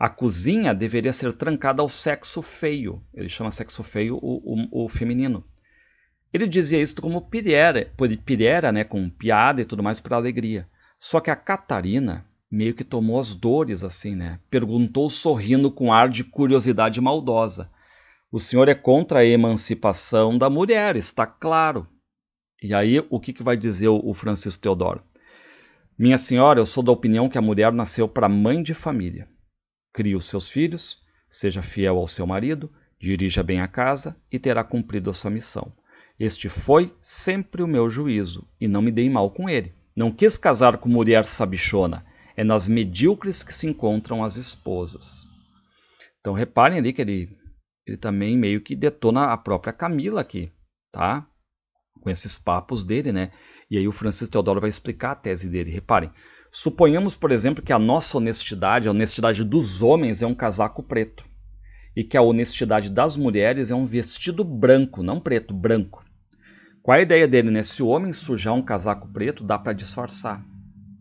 A cozinha deveria ser trancada ao sexo feio. Ele chama sexo feio o, o, o feminino. Ele dizia isso como piriera, piriera, né, com piada e tudo mais para alegria. Só que a Catarina meio que tomou as dores assim, né? Perguntou sorrindo com ar de curiosidade maldosa. O senhor é contra a emancipação da mulher, está claro. E aí, o que, que vai dizer o Francisco Teodoro? Minha senhora, eu sou da opinião que a mulher nasceu para mãe de família. Crie os seus filhos, seja fiel ao seu marido, dirija bem a casa e terá cumprido a sua missão. Este foi sempre o meu juízo, e não me dei mal com ele. Não quis casar com mulher sabichona. É nas medíocres que se encontram as esposas. Então reparem ali que ele, ele também meio que detona a própria Camila aqui, tá? Com esses papos dele, né? E aí o Francisco Teodoro vai explicar a tese dele. Reparem, Suponhamos, por exemplo, que a nossa honestidade, a honestidade dos homens, é um casaco preto e que a honestidade das mulheres é um vestido branco, não preto, branco. Qual a ideia dele, né? Se o homem sujar um casaco preto, dá para disfarçar.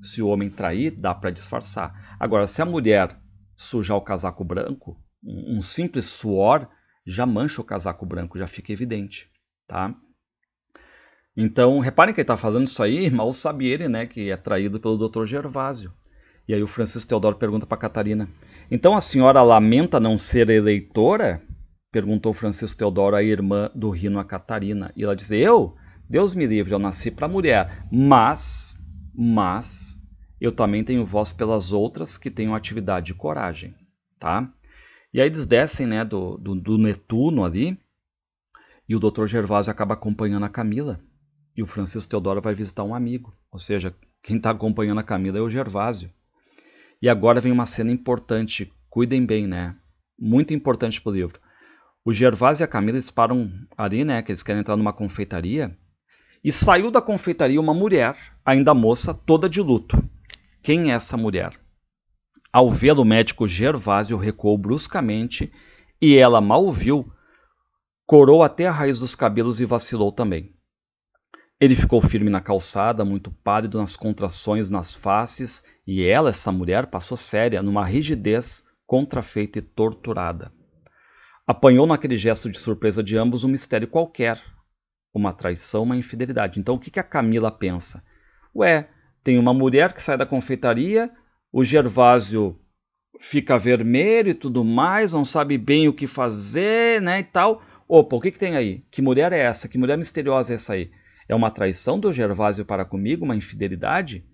Se o homem trair, dá para disfarçar. Agora, se a mulher sujar o casaco branco, um simples suor já mancha o casaco branco, já fica evidente, tá? Então, reparem que ele está fazendo isso aí, mal sabe ele, né, que é traído pelo Dr. Gervásio. E aí o Francisco Teodoro pergunta para Catarina: "Então a senhora lamenta não ser eleitora?" perguntou Francisco Teodoro à irmã do Rino a Catarina. E ela diz: "Eu, Deus me livre, eu nasci para mulher, mas mas eu também tenho voz pelas outras que tenham atividade e coragem, tá? E aí eles descem, né, do, do, do Netuno ali, e o Dr. Gervásio acaba acompanhando a Camila, e o Francisco Teodoro vai visitar um amigo, ou seja, quem está acompanhando a Camila é o Gervásio. E agora vem uma cena importante, cuidem bem, né? Muito importante para o livro. O Gervásio e a Camila eles param ali, né? Que eles querem entrar numa confeitaria. E saiu da confeitaria uma mulher, ainda moça, toda de luto. Quem é essa mulher? Ao vê-lo, o médico Gervásio recuou bruscamente e ela mal ouviu, viu, corou até a raiz dos cabelos e vacilou também. Ele ficou firme na calçada, muito pálido nas contrações nas faces, e ela, essa mulher, passou séria, numa rigidez contrafeita e torturada. Apanhou naquele gesto de surpresa de ambos um mistério qualquer, uma traição, uma infidelidade. Então, o que, que a Camila pensa? Ué, tem uma mulher que sai da confeitaria, o Gervásio fica vermelho e tudo mais, não sabe bem o que fazer, né, e tal. Opa, o que, que tem aí? Que mulher é essa? Que mulher misteriosa é essa aí? é uma traição do Gervásio para comigo, uma infidelidade?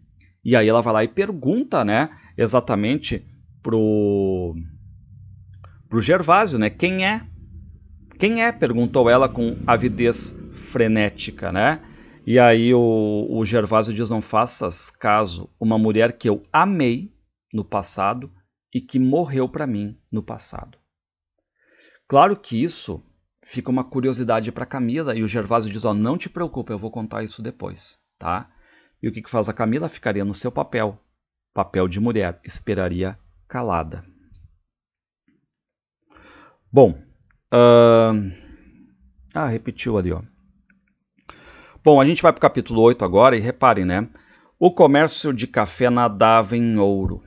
E aí ela vai lá e pergunta, né, exatamente pro pro Gervásio, né, quem é? Quem é? perguntou ela com avidez frenética, né? E aí o, o Gervásio diz: Não faças caso, uma mulher que eu amei no passado e que morreu para mim no passado. Claro que isso fica uma curiosidade para Camila e o Gervásio diz: "Ó, oh, não te preocupa, eu vou contar isso depois", tá? E o que que faz a Camila? Ficaria no seu papel, papel de mulher, esperaria calada. Bom, uh... ah, repetiu ali, ó. Bom, a gente vai para o capítulo 8 agora e reparem, né? O comércio de café nadava em ouro.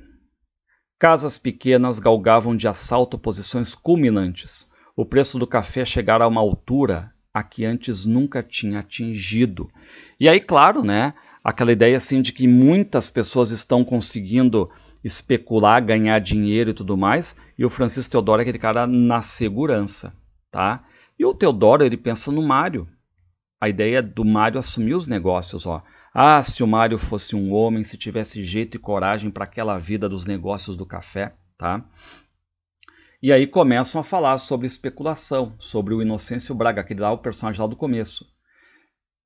Casas pequenas galgavam de assalto posições culminantes. O preço do café chegar a uma altura a que antes nunca tinha atingido. E aí, claro, né, aquela ideia assim de que muitas pessoas estão conseguindo especular, ganhar dinheiro e tudo mais, e o Francisco Teodoro é aquele cara na segurança, tá? E o Teodoro, ele pensa no Mário. A ideia do Mário assumir os negócios, ó. Ah, se o Mário fosse um homem, se tivesse jeito e coragem para aquela vida dos negócios do café, tá? E aí começam a falar sobre especulação, sobre o Inocêncio Braga, que dá o personagem lá do começo.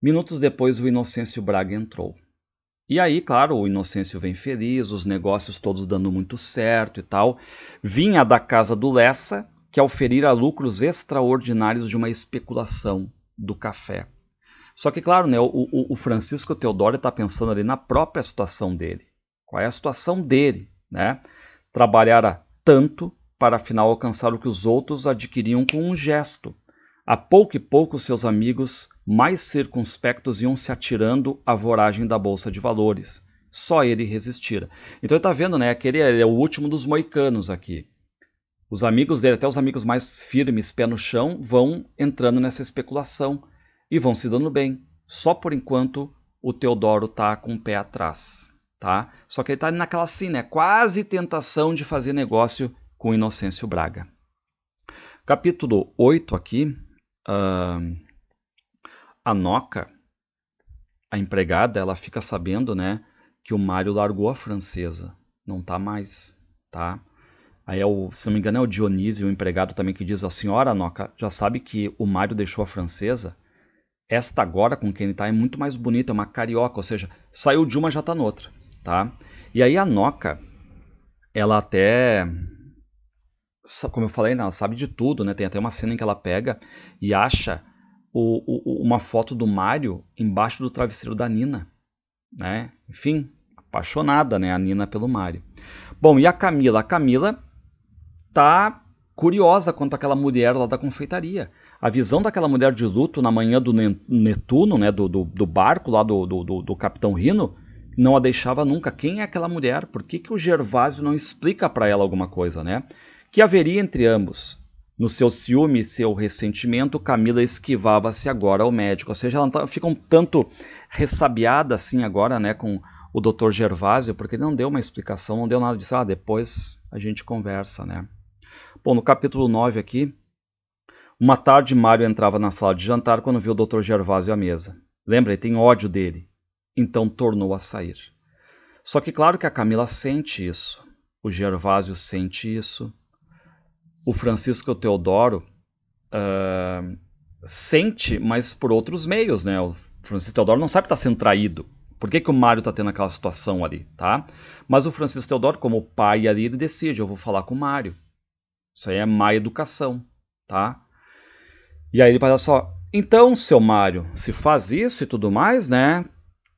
Minutos depois, o Inocêncio Braga entrou. E aí, claro, o Inocêncio vem feliz, os negócios todos dando muito certo e tal. Vinha da casa do Lessa, que é oferira lucros extraordinários de uma especulação do café. Só que, claro, né, o, o, o Francisco Teodoro está pensando ali na própria situação dele. Qual é a situação dele? Né? Trabalhara tanto, para afinal alcançar o que os outros adquiriam com um gesto. A pouco e pouco seus amigos mais circunspectos iam se atirando à voragem da bolsa de valores. Só ele resistira. Então ele está vendo, né? Aquele é, é o último dos moicanos aqui. Os amigos dele, até os amigos mais firmes, pé no chão, vão entrando nessa especulação e vão se dando bem. Só por enquanto o Teodoro está com o pé atrás, tá? Só que ele está naquela assim, né? Quase tentação de fazer negócio com Inocêncio Braga. Capítulo 8 aqui, uh, a Noca, a empregada, ela fica sabendo, né, que o Mário largou a francesa, não tá mais, tá? Aí, é o, se não me engano, é o Dionísio, o empregado também, que diz, a senhora Noca, já sabe que o Mário deixou a francesa? Esta agora com quem ele tá é muito mais bonita, é uma carioca, ou seja, saiu de uma já tá noutra, tá? E aí a Noca, ela até como eu falei, ela sabe de tudo, né? Tem até uma cena em que ela pega e acha o, o, uma foto do Mário embaixo do travesseiro da Nina, né? Enfim, apaixonada, né? A Nina pelo Mário Bom, e a Camila? A Camila tá curiosa quanto àquela mulher lá da confeitaria. A visão daquela mulher de luto na manhã do Netuno, né? Do, do, do barco lá do, do, do Capitão Rino, não a deixava nunca. Quem é aquela mulher? Por que, que o Gervásio não explica para ela alguma coisa, né? que haveria entre ambos. No seu ciúme e seu ressentimento, Camila esquivava-se agora ao médico. Ou seja, ela tá, fica um tanto ressabiada assim agora, né, com o Dr. Gervásio, porque ele não deu uma explicação, não deu nada disso. Ah, depois a gente conversa, né? Bom, no capítulo 9 aqui, uma tarde Mário entrava na sala de jantar quando viu o Dr. Gervásio à mesa. Lembra, ele tem ódio dele. Então tornou a sair. Só que claro que a Camila sente isso. O Gervásio sente isso o Francisco Teodoro uh, sente, mas por outros meios, né? O Francisco Teodoro não sabe estar tá sendo traído. Por que, que o Mário está tendo aquela situação ali, tá? Mas o Francisco Teodoro, como pai ali, ele decide, eu vou falar com o Mário. Isso aí é má educação, tá? E aí ele fala só, então, seu Mário, se faz isso e tudo mais, né?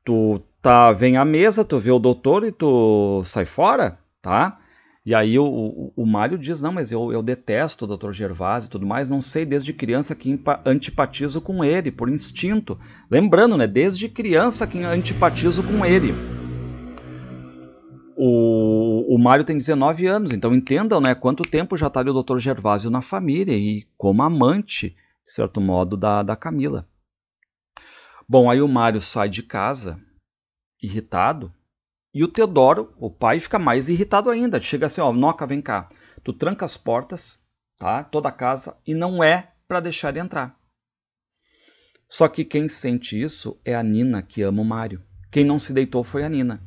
Tu tá, vem à mesa, tu vê o doutor e tu sai fora, tá? E aí o, o, o Mário diz, não, mas eu, eu detesto o Dr. Gervásio e tudo mais, não sei desde criança que antipatizo com ele, por instinto. Lembrando, né, desde criança que antipatizo com ele. O, o Mário tem 19 anos, então entendam, né, quanto tempo já está ali o Dr. Gervásio na família e como amante, de certo modo, da, da Camila. Bom, aí o Mário sai de casa, irritado, e o Teodoro, o pai, fica mais irritado ainda. Chega assim, ó, Noca, vem cá. Tu tranca as portas, tá? Toda a casa e não é para deixar ele entrar. Só que quem sente isso é a Nina, que ama o Mário. Quem não se deitou foi a Nina.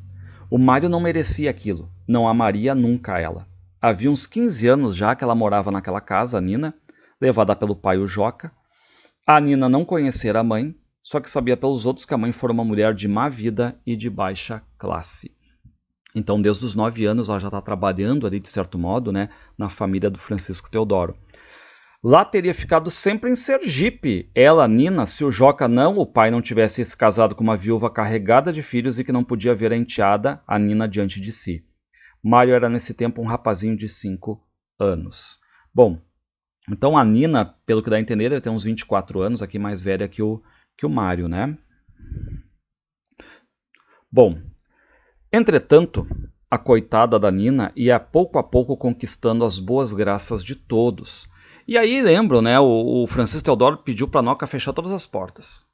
O Mário não merecia aquilo. Não amaria nunca ela. Havia uns 15 anos já que ela morava naquela casa, a Nina, levada pelo pai, o Joca. A Nina não conhecera a mãe, só que sabia pelos outros que a mãe fora uma mulher de má vida e de baixa classe. Então, desde os nove anos, ela já está trabalhando ali, de certo modo, né, na família do Francisco Teodoro. Lá teria ficado sempre em Sergipe. Ela, Nina, se o Joca não, o pai não tivesse se casado com uma viúva carregada de filhos e que não podia ver a enteada, a Nina, diante de si. Mário era nesse tempo um rapazinho de cinco anos. Bom, então a Nina, pelo que dá a entender, deve ter uns 24 anos, aqui mais velha que o, que o Mário, né? Bom, Entretanto, a coitada da Nina ia pouco a pouco conquistando as boas graças de todos. E aí lembro, né? O, o Francisco Teodoro pediu para Noca fechar todas as portas.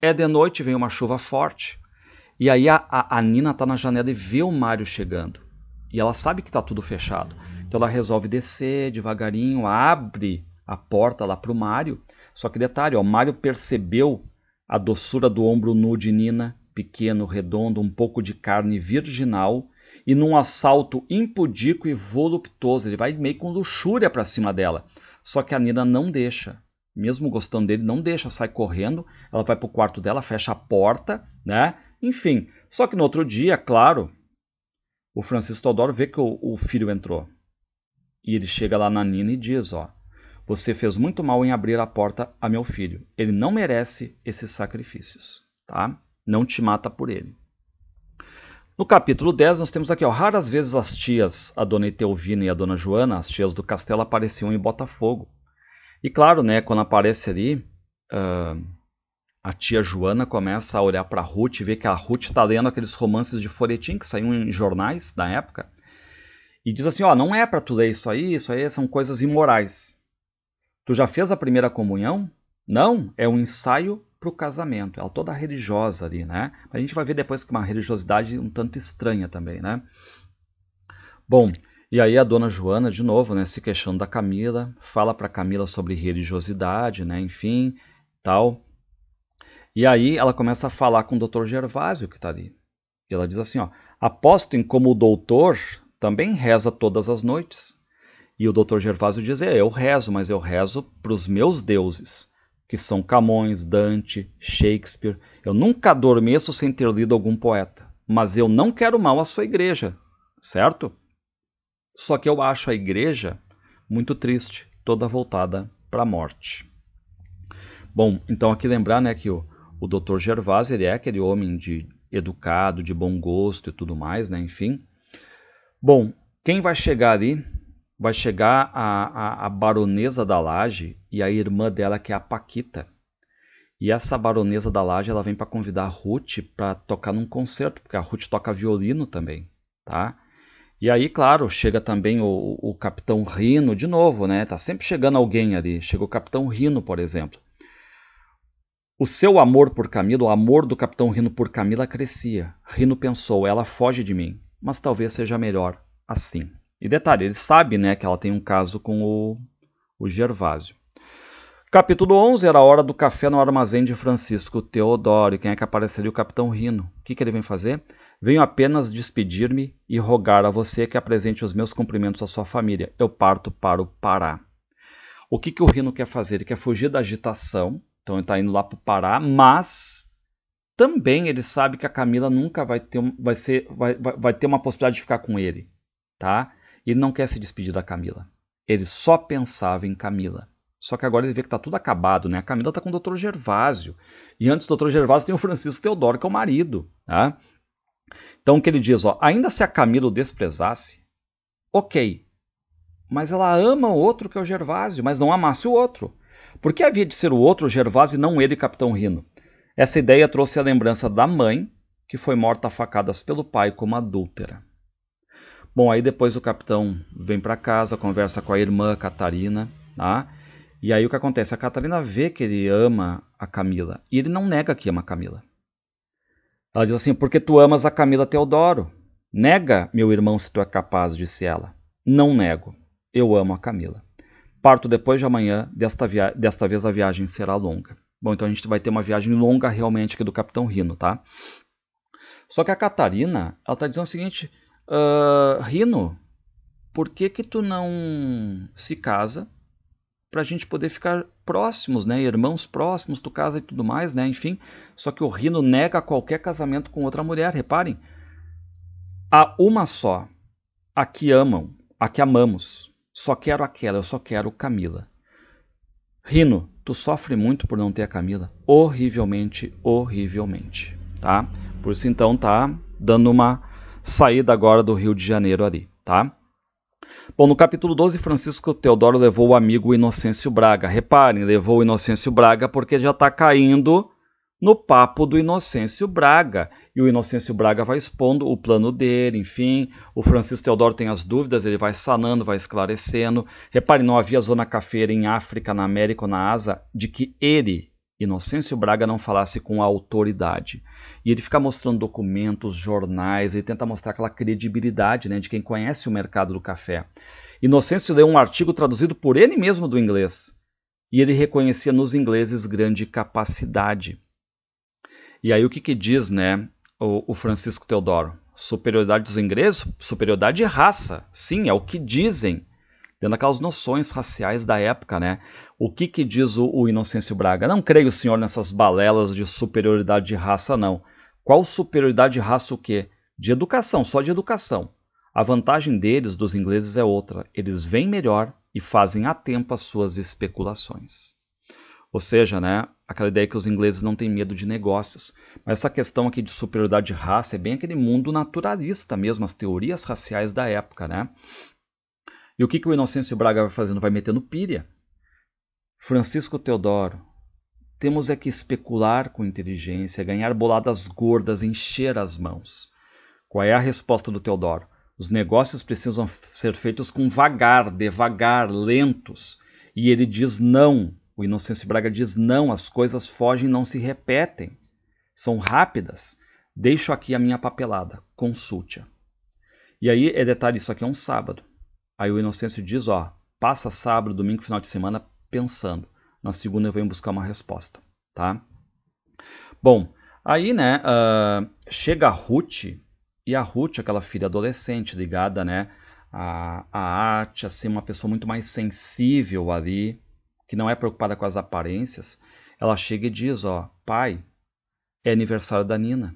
É de noite, vem uma chuva forte. E aí a, a, a Nina tá na janela e vê o Mário chegando. E ela sabe que tá tudo fechado. Então ela resolve descer devagarinho, abre a porta lá pro Mário. Só que detalhe, ó, o Mário percebeu a doçura do ombro nu de Nina, pequeno, redondo, um pouco de carne virginal e num assalto impudico e voluptuoso. Ele vai meio com luxúria para cima dela. Só que a Nina não deixa. Mesmo gostando dele, não deixa, sai correndo. Ela vai pro quarto dela, fecha a porta, né? Enfim. Só que no outro dia, claro, o Francisco Teodoro vê que o, o filho entrou. E ele chega lá na Nina e diz: Ó, você fez muito mal em abrir a porta a meu filho. Ele não merece esses sacrifícios, tá? não te mata por ele. No capítulo 10, nós temos aqui, ó, raras vezes as tias, a dona Etelvina e a dona Joana, as tias do castelo, apareciam em Botafogo. E claro, né, quando aparece ali, uh, a tia Joana começa a olhar para Ruth e vê que a Ruth está lendo aqueles romances de folhetim que saíam em jornais da época. E diz assim, ó, não é para tu ler isso aí, isso aí são coisas imorais. Tu já fez a primeira comunhão? Não, é um ensaio para o casamento. Ela toda religiosa ali, né? A gente vai ver depois que uma religiosidade um tanto estranha também, né? Bom, e aí a dona Joana, de novo, né, se queixando da Camila, fala para Camila sobre religiosidade, né, enfim, tal. E aí ela começa a falar com o doutor Gervásio, que está ali. E ela diz assim, ó, Aposto em como o doutor também reza todas as noites. E o doutor Gervásio diz, é, eu rezo, mas eu rezo para os meus deuses que são Camões, Dante, Shakespeare. Eu nunca adormeço sem ter lido algum poeta, mas eu não quero mal à sua igreja, certo? Só que eu acho a igreja muito triste, toda voltada para a morte. Bom, então aqui lembrar né, que o, o Dr. Gervásio ele é aquele homem de educado, de bom gosto e tudo mais, né? Enfim. Bom, quem vai chegar ali vai chegar a, a, a, baronesa da laje e a irmã dela, que é a Paquita. E essa baronesa da laje, ela vem para convidar a Ruth para tocar num concerto, porque a Ruth toca violino também, tá? E aí, claro, chega também o, o Capitão Rino, de novo, né? Tá sempre chegando alguém ali. Chega o Capitão Rino, por exemplo. O seu amor por Camila, o amor do Capitão Rino por Camila crescia. Rino pensou, ela foge de mim, mas talvez seja melhor assim. E detalhe, ele sabe né, que ela tem um caso com o, o Gervásio. Capítulo 11 era a hora do café no armazém de Francisco Teodoro. E Quem é que apareceria? O Capitão Rino. O que, que ele vem fazer? Venho apenas despedir-me e rogar a você que apresente os meus cumprimentos à sua família. Eu parto para o Pará. O que, que o Rino quer fazer? Ele quer fugir da agitação, então ele está indo lá para o Pará, mas também ele sabe que a Camila nunca vai ter, vai, ser, vai, vai, vai ter uma possibilidade de ficar com ele, tá? Ele não quer se despedir da Camila. Ele só pensava em Camila. Só que agora ele vê que tá tudo acabado, né? A Camila tá com o Dr. Gervásio. E antes do Dr. Gervásio tem o Francisco Teodoro, que é o marido, tá? Então o que ele diz, ó, ainda se a Camila o desprezasse, ok, mas ela ama o outro que é o Gervásio, mas não amasse o outro. Por que havia de ser o outro o Gervásio e não ele, Capitão Rino? Essa ideia trouxe a lembrança da mãe, que foi morta a facadas pelo pai como adúltera. Bom, aí depois o capitão vem para casa, conversa com a irmã Catarina, tá? E aí o que acontece? A Catarina vê que ele ama a Camila e ele não nega que ama a Camila. Ela diz assim: porque tu amas a Camila Teodoro. Nega, meu irmão, se tu é capaz, disse ela. Não nego. Eu amo a Camila. Parto depois de amanhã, desta, via desta vez a viagem será longa. Bom, então a gente vai ter uma viagem longa realmente aqui do Capitão Rino, tá? Só que a Catarina, ela tá dizendo o seguinte: Uh, Rino, por que que tu não se casa para a gente poder ficar próximos, né? Irmãos próximos, tu casa e tudo mais, né? Enfim, só que o Rino nega qualquer casamento com outra mulher, reparem. Há uma só, a que amam, a que amamos. Só quero aquela, eu só quero Camila. Rino, tu sofre muito por não ter a Camila. Horrivelmente, horrivelmente, tá? Por isso então tá dando uma saída agora do Rio de Janeiro ali, tá? Bom, no capítulo 12, Francisco Teodoro levou o amigo Inocêncio Braga. Reparem, levou o Inocêncio Braga porque já está caindo no papo do Inocêncio Braga. E o Inocêncio Braga vai expondo o plano dele, enfim. O Francisco Teodoro tem as dúvidas, ele vai sanando, vai esclarecendo. Reparem, não havia zona cafeira em África, na América ou na Ásia de que ele, Inocêncio Braga, não falasse com autoridade. E ele fica mostrando documentos, jornais, ele tenta mostrar aquela credibilidade né, de quem conhece o mercado do café. Inocêncio leu um artigo traduzido por ele mesmo do inglês. E ele reconhecia nos ingleses grande capacidade. E aí o que, que diz né, o, o Francisco Teodoro? Superioridade dos ingleses? Superioridade de raça. Sim, é o que dizem dentro aquelas noções raciais da época, né? O que, que diz o, o Inocêncio Braga? Não creio, senhor, nessas balelas de superioridade de raça, não. Qual superioridade de raça o quê? De educação, só de educação. A vantagem deles, dos ingleses, é outra. Eles vêm melhor e fazem a tempo as suas especulações. Ou seja, né, aquela ideia que os ingleses não têm medo de negócios. Mas essa questão aqui de superioridade de raça é bem aquele mundo naturalista mesmo, as teorias raciais da época, né? E o que, que o Inocêncio Braga vai fazendo? Vai metendo pilha. Francisco Teodoro, temos é que especular com inteligência, ganhar boladas gordas, encher as mãos. Qual é a resposta do Teodoro? Os negócios precisam ser feitos com vagar, devagar, lentos. E ele diz não. O Inocêncio Braga diz não, as coisas fogem, não se repetem. São rápidas. Deixo aqui a minha papelada, consulte-a. E aí é detalhe, isso aqui é um sábado. Aí o Inocêncio diz, ó, passa sábado, domingo, final de semana pensando. Na segunda eu venho buscar uma resposta, tá? Bom, aí, né, uh, chega a Ruth, e a Ruth, aquela filha adolescente ligada, né, à, à arte, a assim, ser uma pessoa muito mais sensível ali, que não é preocupada com as aparências, ela chega e diz, ó, pai, é aniversário da Nina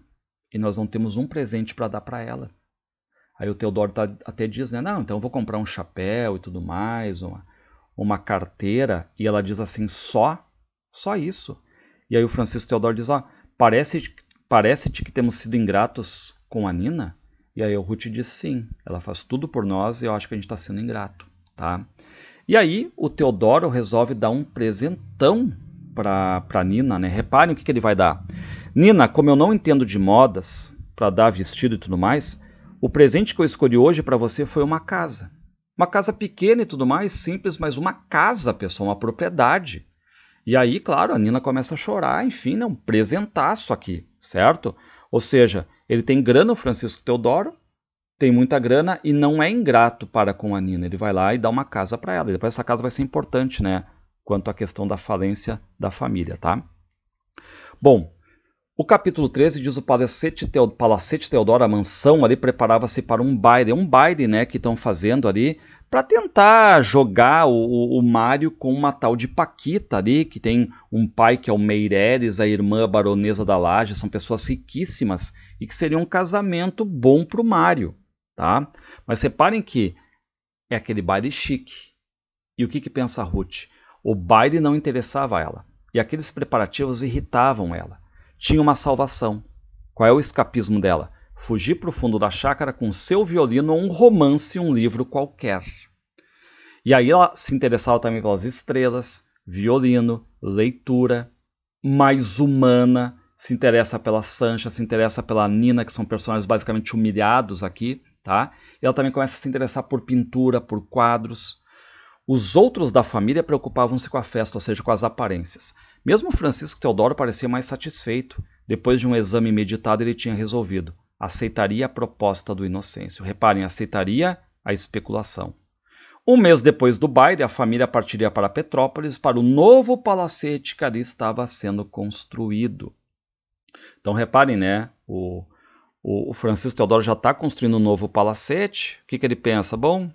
e nós não temos um presente para dar para ela. Aí o Teodoro tá, até diz, né? Não, então eu vou comprar um chapéu e tudo mais, uma, uma carteira. E ela diz assim, só? Só isso. E aí o Francisco Teodoro diz, ó, parece-te parece que temos sido ingratos com a Nina? E aí o Ruth diz, sim, ela faz tudo por nós e eu acho que a gente está sendo ingrato, tá? E aí o Teodoro resolve dar um presentão para Nina, né? Reparem o que, que ele vai dar. Nina, como eu não entendo de modas, para dar vestido e tudo mais, o presente que eu escolhi hoje para você foi uma casa. Uma casa pequena e tudo mais, simples, mas uma casa, pessoal, uma propriedade. E aí, claro, a Nina começa a chorar, enfim, né, um presentaço aqui, certo? Ou seja, ele tem grana, o Francisco Teodoro, tem muita grana e não é ingrato para com a Nina. Ele vai lá e dá uma casa para ela. E depois essa casa vai ser importante, né? Quanto à questão da falência da família, tá? Bom, o capítulo 13 diz o Palacete, Teod Palacete Teodoro, a mansão ali, preparava-se para um baile. É um baile né, que estão fazendo ali para tentar jogar o, o Mário com uma tal de Paquita ali, que tem um pai que é o Meireles, a irmã baronesa da Laje, são pessoas riquíssimas e que seria um casamento bom para o Mário. Tá? Mas reparem que é aquele baile chique. E o que, que pensa a Ruth? O baile não interessava a ela. E aqueles preparativos irritavam ela tinha uma salvação. Qual é o escapismo dela? Fugir para o fundo da chácara com seu violino ou um romance, um livro qualquer. E aí ela se interessava também pelas estrelas, violino, leitura, mais humana, se interessa pela Sancha, se interessa pela Nina, que são personagens basicamente humilhados aqui, tá? E ela também começa a se interessar por pintura, por quadros. Os outros da família preocupavam-se com a festa, ou seja, com as aparências. Mesmo Francisco Teodoro parecia mais satisfeito. Depois de um exame meditado, ele tinha resolvido. Aceitaria a proposta do Inocêncio. Reparem, aceitaria a especulação. Um mês depois do baile, a família partiria para Petrópolis para o novo palacete que ali estava sendo construído. Então reparem, né? O, o, Francisco Teodoro já está construindo um novo palacete. O que, que ele pensa? Bom,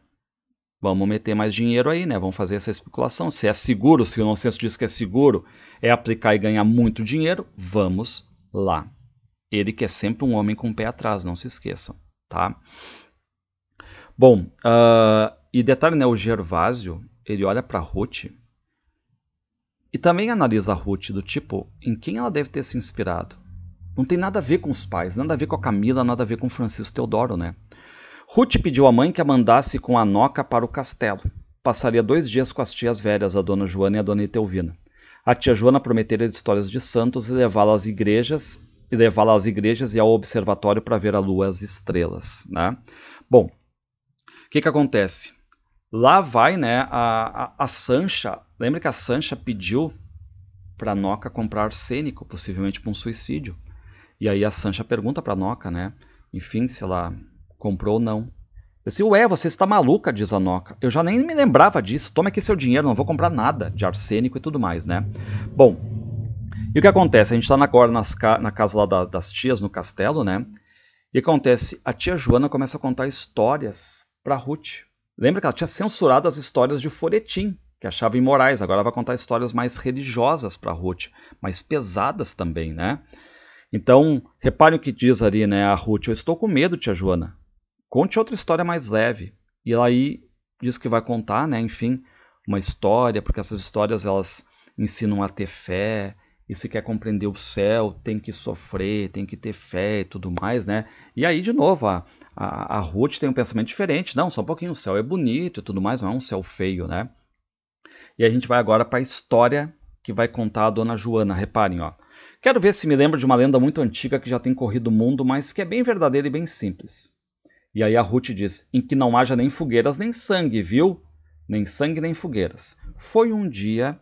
Vamos meter mais dinheiro aí, né? Vamos fazer essa especulação. Se é seguro, se o senso diz que é seguro, é aplicar e ganhar muito dinheiro, vamos lá. Ele que é sempre um homem com o pé atrás, não se esqueçam, tá? Bom, uh, e detalhe, né? O Gervásio, ele olha para Ruth e também analisa a Ruth do tipo, em quem ela deve ter se inspirado. Não tem nada a ver com os pais, nada a ver com a Camila, nada a ver com Francisco Teodoro, né? Ruth pediu à mãe que a mandasse com a noca para o castelo. Passaria dois dias com as tias velhas, a dona Joana e a dona Etelvina. A tia Joana prometera histórias de santos e levá-la às igrejas e levá-la às igrejas e ao observatório para ver a lua e as estrelas, né? Bom, o que que acontece? Lá vai, né, a, a, a Sancha, lembra que a Sancha pediu para Noca comprar arsênico, possivelmente para um suicídio. E aí a Sancha pergunta para Noca, né, enfim, se lá Comprou ou não. Eu disse, ué, você está maluca, diz a Noca. Eu já nem me lembrava disso. Toma aqui seu dinheiro, não vou comprar nada de arsênico e tudo mais, né? Bom, e o que acontece? A gente está agora nas, na casa lá da, das tias, no castelo, né? E acontece, a tia Joana começa a contar histórias para Ruth. Lembra que ela tinha censurado as histórias de folhetim, que achava imorais. Agora ela vai contar histórias mais religiosas para Ruth, mais pesadas também, né? Então, reparem o que diz ali, né, a Ruth. Eu estou com medo, tia Joana. Conte outra história mais leve. E ela aí diz que vai contar, né, enfim, uma história, porque essas histórias elas ensinam a ter fé, e se quer compreender o céu, tem que sofrer, tem que ter fé e tudo mais, né? E aí, de novo, a, a, a Ruth tem um pensamento diferente. Não, só um pouquinho, o céu é bonito e tudo mais, não é um céu feio, né? E a gente vai agora para a história que vai contar a dona Joana. Reparem, ó. Quero ver se me lembro de uma lenda muito antiga que já tem corrido o mundo, mas que é bem verdadeira e bem simples. E aí a Ruth diz: Em que não haja nem fogueiras nem sangue, viu? Nem sangue nem fogueiras. Foi um dia.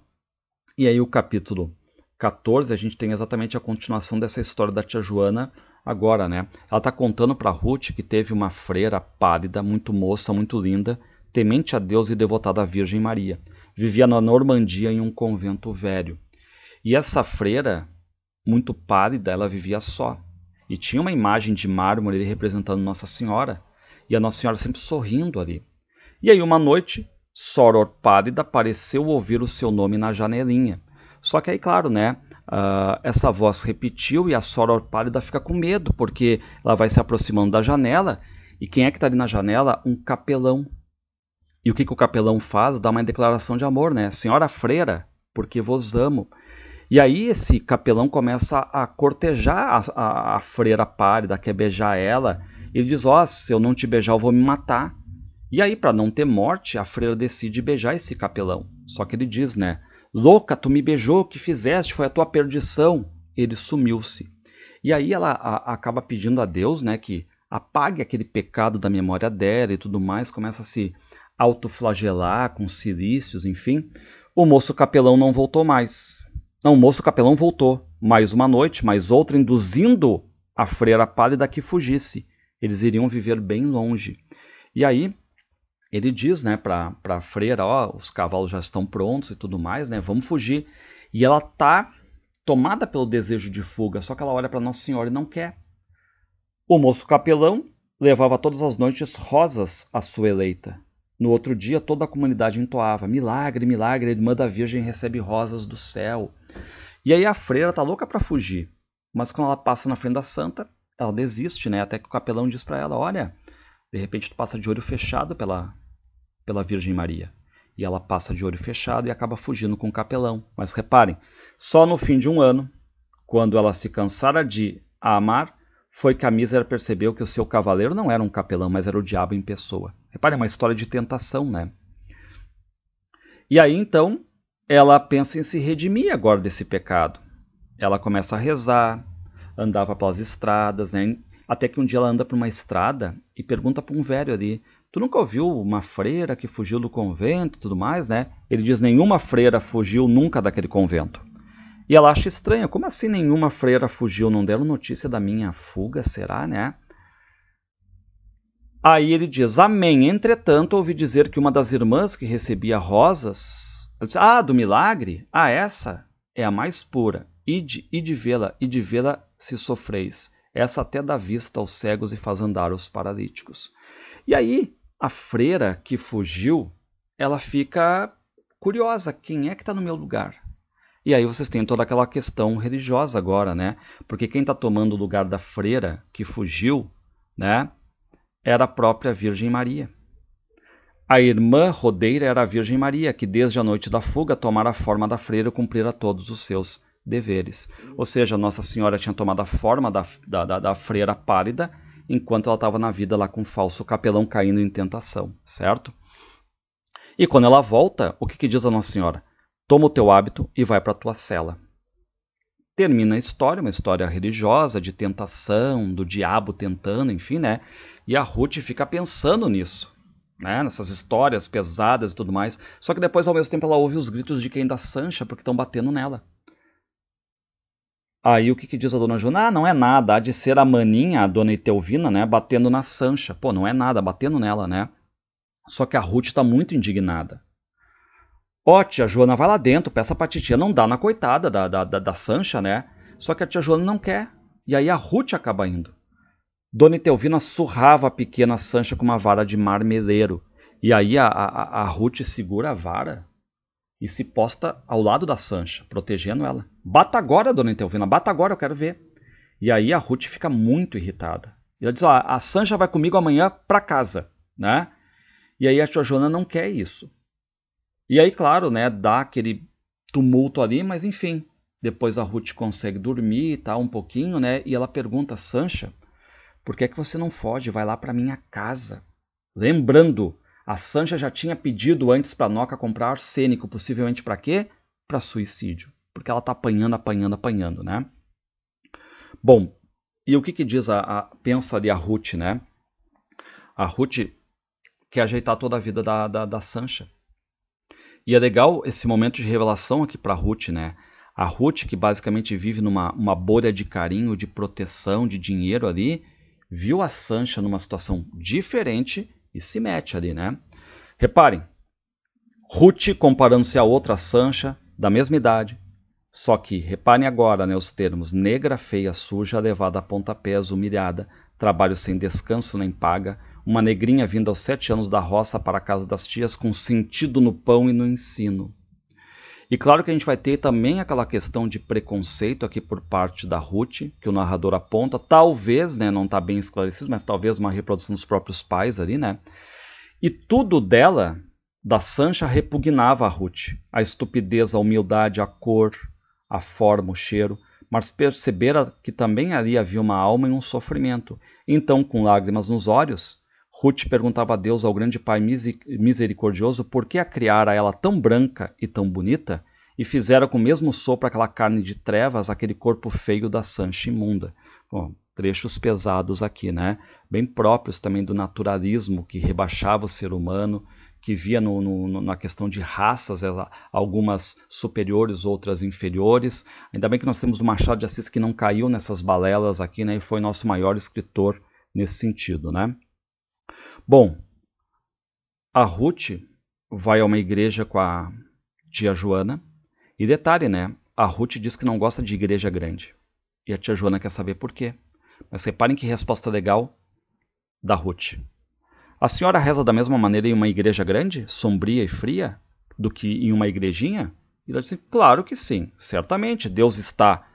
E aí o capítulo 14, a gente tem exatamente a continuação dessa história da tia Joana agora, né? Ela está contando para Ruth que teve uma freira pálida, muito moça, muito linda, temente a Deus e devotada à Virgem Maria. Vivia na Normandia em um convento velho. E essa freira, muito pálida, ela vivia só. E tinha uma imagem de mármore representando Nossa Senhora, e a Nossa Senhora sempre sorrindo ali. E aí, uma noite, Soror Pálida pareceu ouvir o seu nome na janelinha. Só que aí, claro, né? Uh, essa voz repetiu e a Soror Pálida fica com medo, porque ela vai se aproximando da janela. E quem é que está ali na janela? Um capelão. E o que, que o capelão faz? Dá uma declaração de amor, né? Senhora Freira, porque vos amo. E aí esse capelão começa a cortejar a, a, a freira pálida, quer beijar ela. Ele diz: Ó, oh, se eu não te beijar, eu vou me matar. E aí, para não ter morte, a freira decide beijar esse capelão. Só que ele diz, né? Louca, tu me beijou, o que fizeste? Foi a tua perdição. Ele sumiu-se. E aí ela a, acaba pedindo a Deus, né, que apague aquele pecado da memória dela e tudo mais, começa a se autoflagelar com silícios, enfim. O moço capelão não voltou mais. Não, o moço capelão voltou, mais uma noite, mais outra, induzindo a freira pálida que fugisse. Eles iriam viver bem longe. E aí ele diz, né, para a freira, ó, os cavalos já estão prontos e tudo mais, né? Vamos fugir. E ela tá tomada pelo desejo de fuga, só que ela olha para Nossa Senhora e não quer. O moço capelão levava todas as noites rosas à sua eleita. No outro dia, toda a comunidade entoava: Milagre, milagre, a irmã da Virgem recebe rosas do céu. E aí a freira tá louca para fugir, mas quando ela passa na frente da santa, ela desiste, né? Até que o capelão diz para ela: "Olha, de repente tu passa de olho fechado pela pela Virgem Maria". E ela passa de olho fechado e acaba fugindo com o capelão. Mas reparem, só no fim de um ano, quando ela se cansara de amar, foi que a mísera percebeu que o seu cavaleiro não era um capelão, mas era o diabo em pessoa. Reparem, é uma história de tentação, né? E aí então ela pensa em se redimir agora desse pecado. Ela começa a rezar, andava pelas estradas, né? Até que um dia ela anda por uma estrada e pergunta para um velho ali: Tu nunca ouviu uma freira que fugiu do convento e tudo mais, né? Ele diz: Nenhuma freira fugiu nunca daquele convento. E ela acha estranha: Como assim nenhuma freira fugiu? Não deram notícia da minha fuga, será, né? Aí ele diz: Amém. Entretanto, ouvi dizer que uma das irmãs que recebia rosas Disse, ah, do milagre? Ah, essa é a mais pura. Ide, ide vê-la, ide vê-la se sofreis. Essa até dá vista aos cegos e faz andar os paralíticos. E aí, a freira que fugiu, ela fica curiosa. Quem é que está no meu lugar? E aí vocês têm toda aquela questão religiosa agora, né? Porque quem está tomando o lugar da freira que fugiu, né? Era a própria Virgem Maria. A irmã rodeira era a Virgem Maria, que desde a noite da fuga tomara a forma da freira e cumprira todos os seus deveres. Ou seja, Nossa Senhora tinha tomado a forma da, da, da, da freira pálida, enquanto ela estava na vida lá com o falso capelão caindo em tentação, certo? E quando ela volta, o que, que diz a Nossa Senhora? Toma o teu hábito e vai para a tua cela. Termina a história, uma história religiosa de tentação, do diabo tentando, enfim, né? E a Ruth fica pensando nisso né, nessas histórias pesadas e tudo mais. Só que depois, ao mesmo tempo, ela ouve os gritos de quem da Sancha, porque estão batendo nela. Aí o que, que, diz a dona Joana? Ah, não é nada, há de ser a maninha, a dona Itelvina, né, batendo na Sancha. Pô, não é nada, batendo nela, né? Só que a Ruth está muito indignada. Ó, tia Joana, vai lá dentro, peça pra titia não dá na coitada da, da, da, da Sancha, né? Só que a tia Joana não quer. E aí a Ruth acaba indo. Dona Etelvina surrava a pequena Sancha com uma vara de marmeleiro. E aí a, a, a Ruth segura a vara e se posta ao lado da Sancha, protegendo ela. Bata agora, Dona Etelvina, bata agora, eu quero ver. E aí a Ruth fica muito irritada. E ela diz, ó, a Sancha vai comigo amanhã para casa, né? E aí a tia Joana não quer isso. E aí, claro, né, dá aquele tumulto ali, mas enfim. Depois a Ruth consegue dormir e tá, tal um pouquinho, né? E ela pergunta a Sancha por que é que você não foge? Vai lá para minha casa. Lembrando, a Sancha já tinha pedido antes para Noca comprar arsênico, possivelmente para quê? Para suicídio, porque ela tá apanhando, apanhando, apanhando, né? Bom, e o que que diz a, a pensa ali a Ruth, né? A Ruth quer ajeitar toda a vida da, da, da Sancha. E é legal esse momento de revelação aqui para Ruth, né? A Ruth, que basicamente vive numa uma bolha de carinho, de proteção, de dinheiro ali, viu a Sancha numa situação diferente e se mete ali, né? Reparem, Ruth comparando-se a outra Sancha, da mesma idade, só que reparem agora né, os termos negra, feia, suja, levada a pontapés, humilhada, trabalho sem descanso nem paga, uma negrinha vinda aos sete anos da roça para a casa das tias com sentido no pão e no ensino. E claro que a gente vai ter também aquela questão de preconceito aqui por parte da Ruth, que o narrador aponta, talvez, né, não está bem esclarecido, mas talvez uma reprodução dos próprios pais ali, né? E tudo dela, da Sancha, repugnava a Ruth. A estupidez, a humildade, a cor, a forma, o cheiro. Mas percebera que também ali havia uma alma e um sofrimento. Então, com lágrimas nos olhos, Ruth perguntava a Deus, ao grande Pai misericordioso, por que a criara ela tão branca e tão bonita, e fizera com o mesmo sopro aquela carne de trevas, aquele corpo feio da sancha imunda. Bom, trechos pesados aqui, né? Bem próprios também do naturalismo que rebaixava o ser humano, que via no, no, na questão de raças, algumas superiores, outras inferiores. Ainda bem que nós temos o Machado de Assis que não caiu nessas balelas aqui, né? E foi nosso maior escritor nesse sentido, né? Bom, a Ruth vai a uma igreja com a tia Joana. E detalhe, né? A Ruth diz que não gosta de igreja grande. E a tia Joana quer saber por quê. Mas reparem que resposta legal da Ruth. A senhora reza da mesma maneira em uma igreja grande, sombria e fria, do que em uma igrejinha? E ela disse: Claro que sim, certamente. Deus está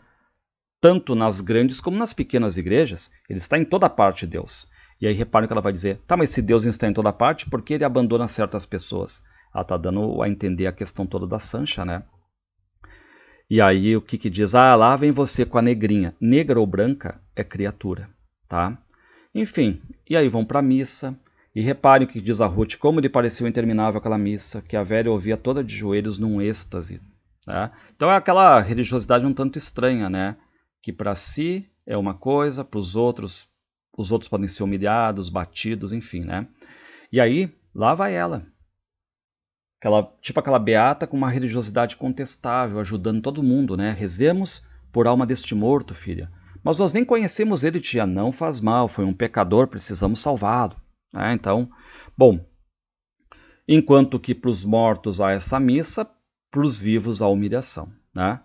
tanto nas grandes como nas pequenas igrejas. Ele está em toda parte, Deus. E aí reparem que ela vai dizer, tá, mas se Deus está em toda parte, por que ele abandona certas pessoas? Ela está dando a entender a questão toda da Sancha, né? E aí o que que diz? Ah, lá vem você com a negrinha. Negra ou branca é criatura, tá? Enfim, e aí vão para a missa. E reparem o que diz a Ruth, como lhe pareceu interminável aquela missa, que a velha ouvia toda de joelhos num êxtase. Né? Então é aquela religiosidade um tanto estranha, né? Que para si é uma coisa, para os outros os outros podem ser humilhados, batidos, enfim, né? E aí, lá vai ela. Aquela, tipo aquela beata com uma religiosidade contestável, ajudando todo mundo, né? Rezemos por alma deste morto, filha. Mas nós nem conhecemos ele, tia. Não faz mal, foi um pecador, precisamos salvá-lo. É, então, bom. Enquanto que para os mortos há essa missa, para os vivos há humilhação. Né?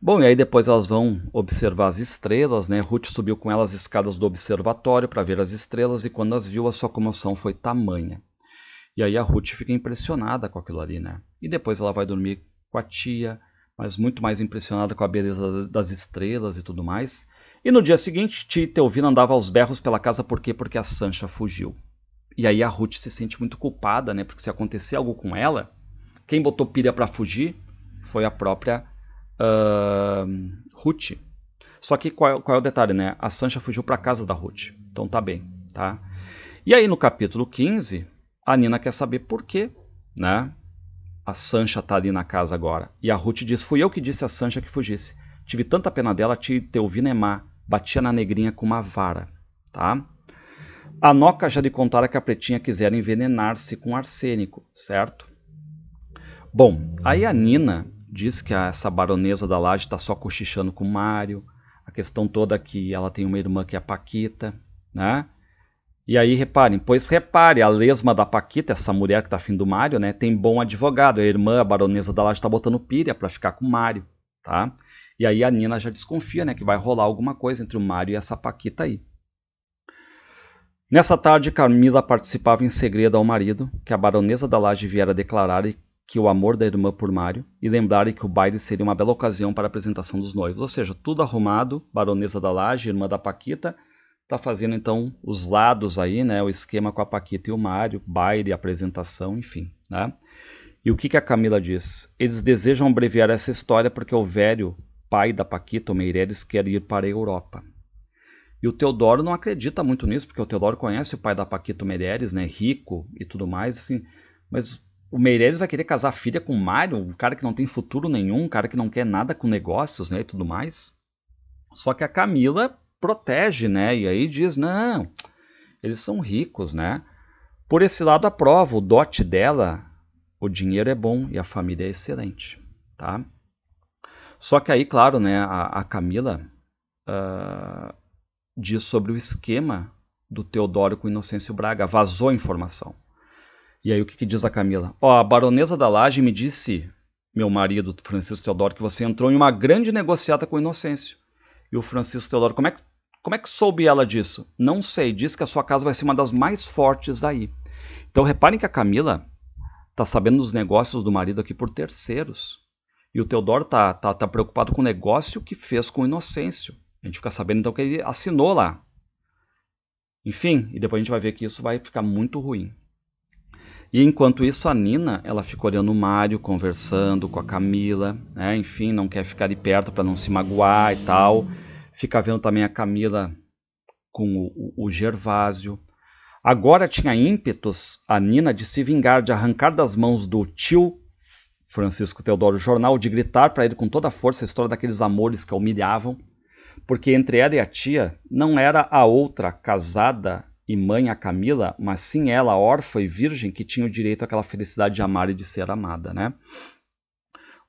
Bom, e aí depois elas vão observar as estrelas, né? Ruth subiu com elas as escadas do observatório para ver as estrelas e quando as viu, a sua comoção foi tamanha. E aí a Ruth fica impressionada com aquilo ali, né? E depois ela vai dormir com a tia, mas muito mais impressionada com a beleza das estrelas e tudo mais. E no dia seguinte, Tia Teovina andava aos berros pela casa por quê? Porque a Sancha fugiu. E aí a Ruth se sente muito culpada, né? Porque se acontecer algo com ela, quem botou pilha para fugir foi a própria uh, Ruth. Só que qual, é qual, é o detalhe, né? A Sancha fugiu para casa da Ruth. Então tá bem, tá? E aí no capítulo 15, a Nina quer saber por quê, né? A Sancha tá ali na casa agora. E a Ruth diz: Fui eu que disse a Sancha que fugisse. Tive tanta pena dela, te, te ouvi nemar. Batia na negrinha com uma vara, tá? A Noca já lhe contara que a pretinha quisera envenenar-se com arsênico, certo? Bom, aí a Nina diz que a, essa baronesa da laje está só cochichando com o Mário, a questão toda que ela tem uma irmã que é a Paquita, né? E aí reparem, pois repare, a lesma da Paquita, essa mulher que tá afim do Mário, né, tem bom advogado, a irmã, a baronesa da laje tá botando pilha para ficar com o Mário, tá? E aí a Nina já desconfia, né, que vai rolar alguma coisa entre o Mário e essa Paquita aí. Nessa tarde, Carmila participava em segredo ao marido que a baronesa da laje viera declarar e que o amor da irmã por Mário e lembrarem que o baile seria uma bela ocasião para a apresentação dos noivos. Ou seja, tudo arrumado, baronesa da Laje, irmã da Paquita, está fazendo então os lados aí, né, o esquema com a Paquita e o Mário, baile, apresentação, enfim, né? E o que que a Camila diz? Eles desejam abreviar essa história porque o velho pai da Paquita, o Meireles, quer ir para a Europa. E o Teodoro não acredita muito nisso, porque o Teodoro conhece o pai da Paquita Meireles, né, rico e tudo mais, assim, mas o Meirelles vai querer casar a filha com o Mário, um cara que não tem futuro nenhum, um cara que não quer nada com negócios né, e tudo mais. Só que a Camila protege, né? E aí diz: não, eles são ricos, né? Por esse lado, aprova o dote dela, o dinheiro é bom e a família é excelente, tá? Só que aí, claro, né, a, a Camila uh, diz sobre o esquema do Teodoro com Inocêncio Braga, vazou a informação. E aí o que, que diz a Camila? Ó, oh, a baronesa da Laje me disse, meu marido Francisco Teodoro, que você entrou em uma grande negociata com o Inocêncio. E o Francisco Teodoro, como é que, como é que soube ela disso? Não sei, diz que a sua casa vai ser uma das mais fortes daí. Então reparem que a Camila tá sabendo dos negócios do marido aqui por terceiros. E o Teodoro tá, tá, tá preocupado com o negócio que fez com o Inocêncio. A gente fica sabendo então que ele assinou lá. Enfim, e depois a gente vai ver que isso vai ficar muito ruim. E enquanto isso, a Nina, ela fica olhando o Mário, conversando com a Camila, né? Enfim, não quer ficar de perto para não se magoar e tal. Fica vendo também a Camila com o, o, o Gervásio. Agora tinha ímpetos a Nina de se vingar, de arrancar das mãos do tio Francisco Teodoro Jornal, de gritar para ele com toda a força a história daqueles amores que a humilhavam, porque entre ela e a tia não era a outra casada e mãe a Camila, mas sim ela, órfã e virgem, que tinha o direito àquela felicidade de amar e de ser amada, né?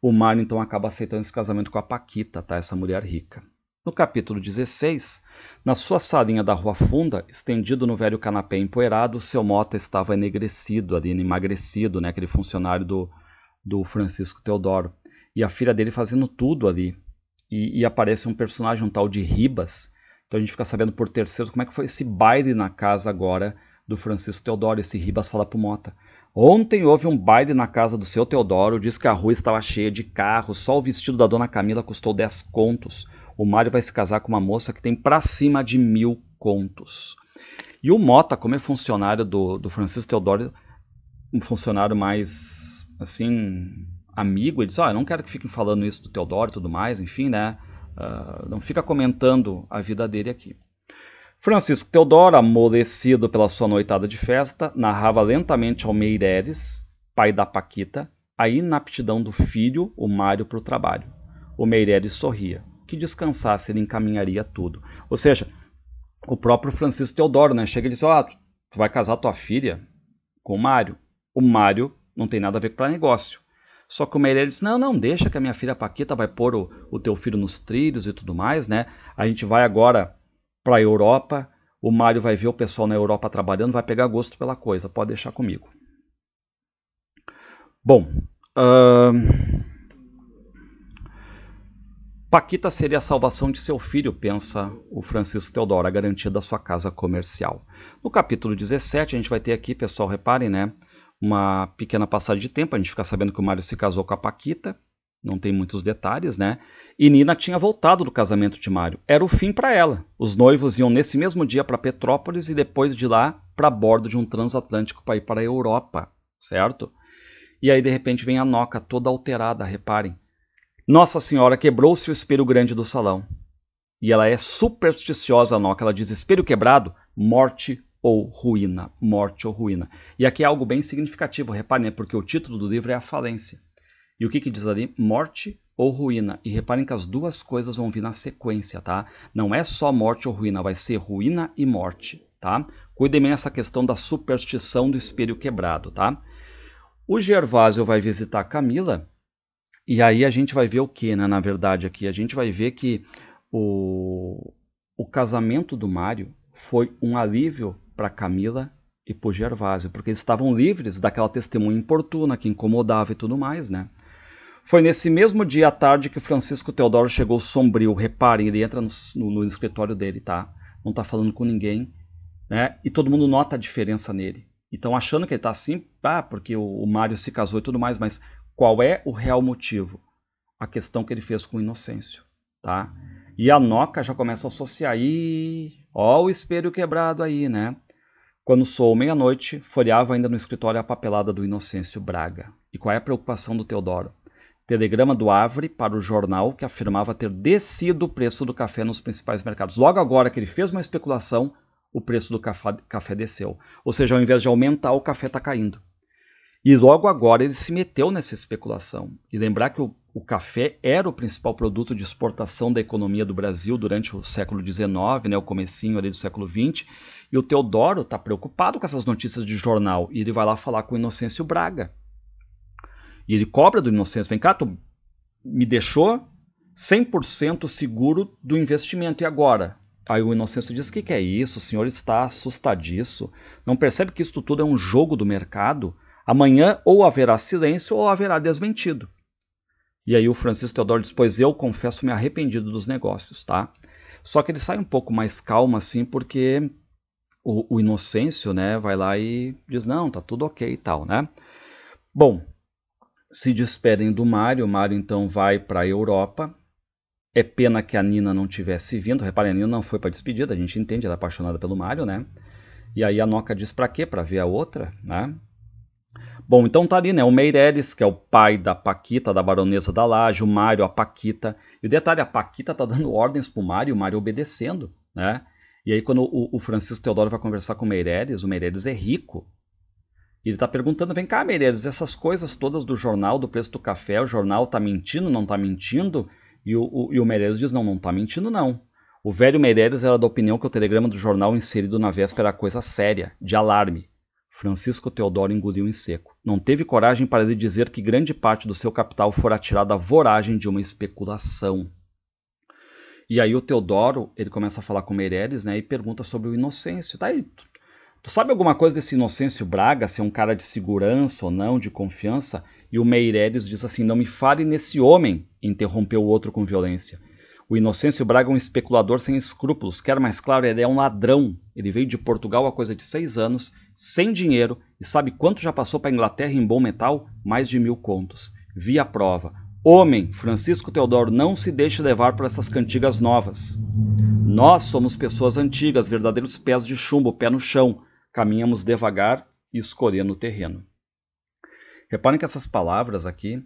O Mário então acaba aceitando esse casamento com a Paquita, tá? Essa mulher rica. No capítulo 16, na sua salinha da Rua Funda, estendido no velho canapé empoeirado, o seu Mota estava enegrecido, ali, emagrecido, né? Aquele funcionário do, do Francisco Teodoro. E a filha dele fazendo tudo ali. E, e aparece um personagem, um tal de Ribas, então a gente fica sabendo por terceiros como é que foi esse baile na casa agora do Francisco Teodoro, esse Ribas fala pro Mota. Ontem houve um baile na casa do seu Teodoro, diz que a rua estava cheia de carros, só o vestido da dona Camila custou 10 contos. O Mário vai se casar com uma moça que tem pra cima de mil contos. E o Mota, como é funcionário do, do Francisco Teodoro, um funcionário mais, assim, amigo, ele diz, ó, oh, eu não quero que fiquem falando isso do Teodoro e tudo mais, enfim, né? Uh, não fica comentando a vida dele aqui. Francisco Teodoro, amolecido pela sua noitada de festa, narrava lentamente ao Meireles, pai da Paquita, a inaptidão do filho, o Mário, para o trabalho. O Meireles sorria. Que descansasse, ele encaminharia tudo. Ou seja, o próprio Francisco Teodoro né, chega e diz: Ó, oh, ah, tu vai casar tua filha com o Mário. O Mário não tem nada a ver com negócio. Só que o Meirelles disse: não, não, deixa que a minha filha Paquita vai pôr o, o teu filho nos trilhos e tudo mais, né? A gente vai agora para a Europa. O Mário vai ver o pessoal na Europa trabalhando, vai pegar gosto pela coisa, pode deixar comigo. Bom, uh... Paquita seria a salvação de seu filho, pensa o Francisco Teodoro, a garantia da sua casa comercial. No capítulo 17, a gente vai ter aqui, pessoal, reparem, né? uma pequena passagem de tempo, a gente fica sabendo que o Mario se casou com a Paquita, não tem muitos detalhes, né? E Nina tinha voltado do casamento de Mário. Era o fim para ela. Os noivos iam nesse mesmo dia para Petrópolis e depois de lá para bordo de um transatlântico para ir para a Europa, certo? E aí de repente vem a Noca toda alterada, reparem. Nossa Senhora quebrou-se o espelho grande do salão. E ela é supersticiosa, a Noca. Ela diz: espelho quebrado, morte ou ruína, morte ou ruína. E aqui é algo bem significativo, reparem, né? porque o título do livro é a falência. E o que, que diz ali? Morte ou ruína. E reparem que as duas coisas vão vir na sequência, tá? Não é só morte ou ruína, vai ser ruína e morte, tá? Cuidem bem essa questão da superstição do espelho quebrado, tá? O Gervásio vai visitar Camila e aí a gente vai ver o que, né? Na verdade aqui a gente vai ver que o, o casamento do Mário foi um alívio para Camila e para Gervásio, porque eles estavam livres daquela testemunha importuna que incomodava e tudo mais, né? Foi nesse mesmo dia à tarde que Francisco Teodoro chegou sombrio. Reparem, ele entra no, no, escritório dele, tá? Não está falando com ninguém, né? E todo mundo nota a diferença nele. Então, achando que ele está assim, pá, porque o, o Mário se casou e tudo mais, mas qual é o real motivo? A questão que ele fez com o Inocêncio, tá? E a Noca já começa a associar, aí, ó o espelho quebrado aí, né? Quando soou meia-noite, folheava ainda no escritório a papelada do Inocêncio Braga. E qual é a preocupação do Teodoro? Telegrama do Avre para o jornal que afirmava ter descido o preço do café nos principais mercados. Logo agora que ele fez uma especulação, o preço do café, café desceu. Ou seja, ao invés de aumentar, o café está caindo. E logo agora ele se meteu nessa especulação. E lembrar que o, o, café era o principal produto de exportação da economia do Brasil durante o século XIX, né, o comecinho ali do século XX, e o Teodoro está preocupado com essas notícias de jornal e ele vai lá falar com o Inocêncio Braga. E ele cobra do Inocêncio: vem cá, tu me deixou 100% seguro do investimento, e agora? Aí o Inocêncio diz: o que, que é isso? O senhor está assustadíssimo Não percebe que isto tudo é um jogo do mercado? Amanhã ou haverá silêncio ou haverá desmentido. E aí o Francisco Teodoro diz: Pois eu confesso-me arrependido dos negócios, tá? Só que ele sai um pouco mais calmo assim, porque o, o Inocêncio, né, vai lá e diz, não, tá tudo ok e tal, né? Bom, se despedem do Mário, o Mário então vai para a Europa. É pena que a Nina não tivesse vindo. Reparem, a Nina não foi para despedida, a gente entende, ela é apaixonada pelo Mário, né? E aí a Noca diz para quê? Para ver a outra, né? Bom, então tá ali, né? O Meireles, que é o pai da Paquita, da baronesa da Laje, o Mário, a Paquita. E o detalhe, a Paquita tá dando ordens pro Mário, o Mário obedecendo, né? E aí, quando o, o Francisco Teodoro vai conversar com o Meireles, o Meireles é rico. E ele está perguntando: vem cá, Meireles, essas coisas todas do jornal, do preço do café, o jornal está mentindo, não está mentindo? E o, o, e o Meireles diz: não, não está mentindo, não. O velho Meireles era da opinião que o telegrama do jornal inserido na véspera era coisa séria, de alarme. Francisco Teodoro engoliu em seco. Não teve coragem para lhe dizer que grande parte do seu capital fora tirada à voragem de uma especulação. E aí o Teodoro, ele começa a falar com o Meireles, né, e pergunta sobre o Inocêncio. Tá aí, tu, tu sabe alguma coisa desse Inocêncio Braga, se é um cara de segurança ou não, de confiança? E o Meireles diz assim: "Não me fale nesse homem", interrompeu o outro com violência. O Inocêncio Braga é um especulador sem escrúpulos, quer mais claro, ele é um ladrão. Ele veio de Portugal há coisa de seis anos, sem dinheiro, e sabe quanto já passou para a Inglaterra em bom metal? Mais de mil contos. Vi a prova. Homem, Francisco Teodoro não se deixe levar por essas cantigas novas. Nós somos pessoas antigas, verdadeiros pés de chumbo, pé no chão. Caminhamos devagar e escolhendo o terreno. Reparem que essas palavras aqui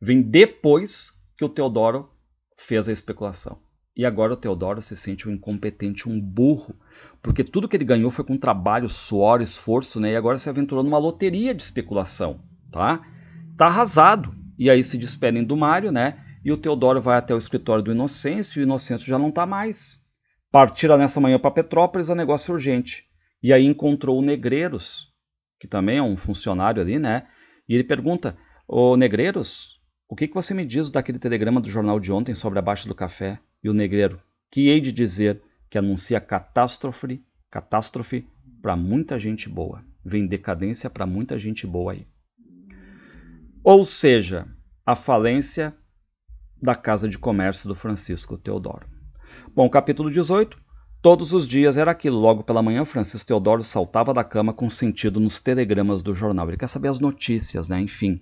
vêm depois que o Teodoro fez a especulação. E agora o Teodoro se sente um incompetente, um burro, porque tudo que ele ganhou foi com trabalho, suor, esforço, né? E agora se aventurou numa loteria de especulação, tá? Tá arrasado e aí se despedem do Mário, né? E o Teodoro vai até o escritório do Inocêncio, e o Inocêncio já não está mais. Partira nessa manhã para Petrópolis, a negócio é urgente. E aí encontrou o Negreiros, que também é um funcionário ali, né? E ele pergunta: Ô Negreiros, o que, que você me diz daquele telegrama do jornal de ontem sobre a baixa do café? E o Negreiro: Que hei de dizer que anuncia catástrofe, catástrofe para muita gente boa. Vem decadência para muita gente boa aí. Ou seja, a falência da Casa de Comércio do Francisco Teodoro. Bom, capítulo 18. Todos os dias era aquilo. Logo pela manhã, Francisco Teodoro saltava da cama com sentido nos telegramas do jornal. Ele quer saber as notícias, né? Enfim.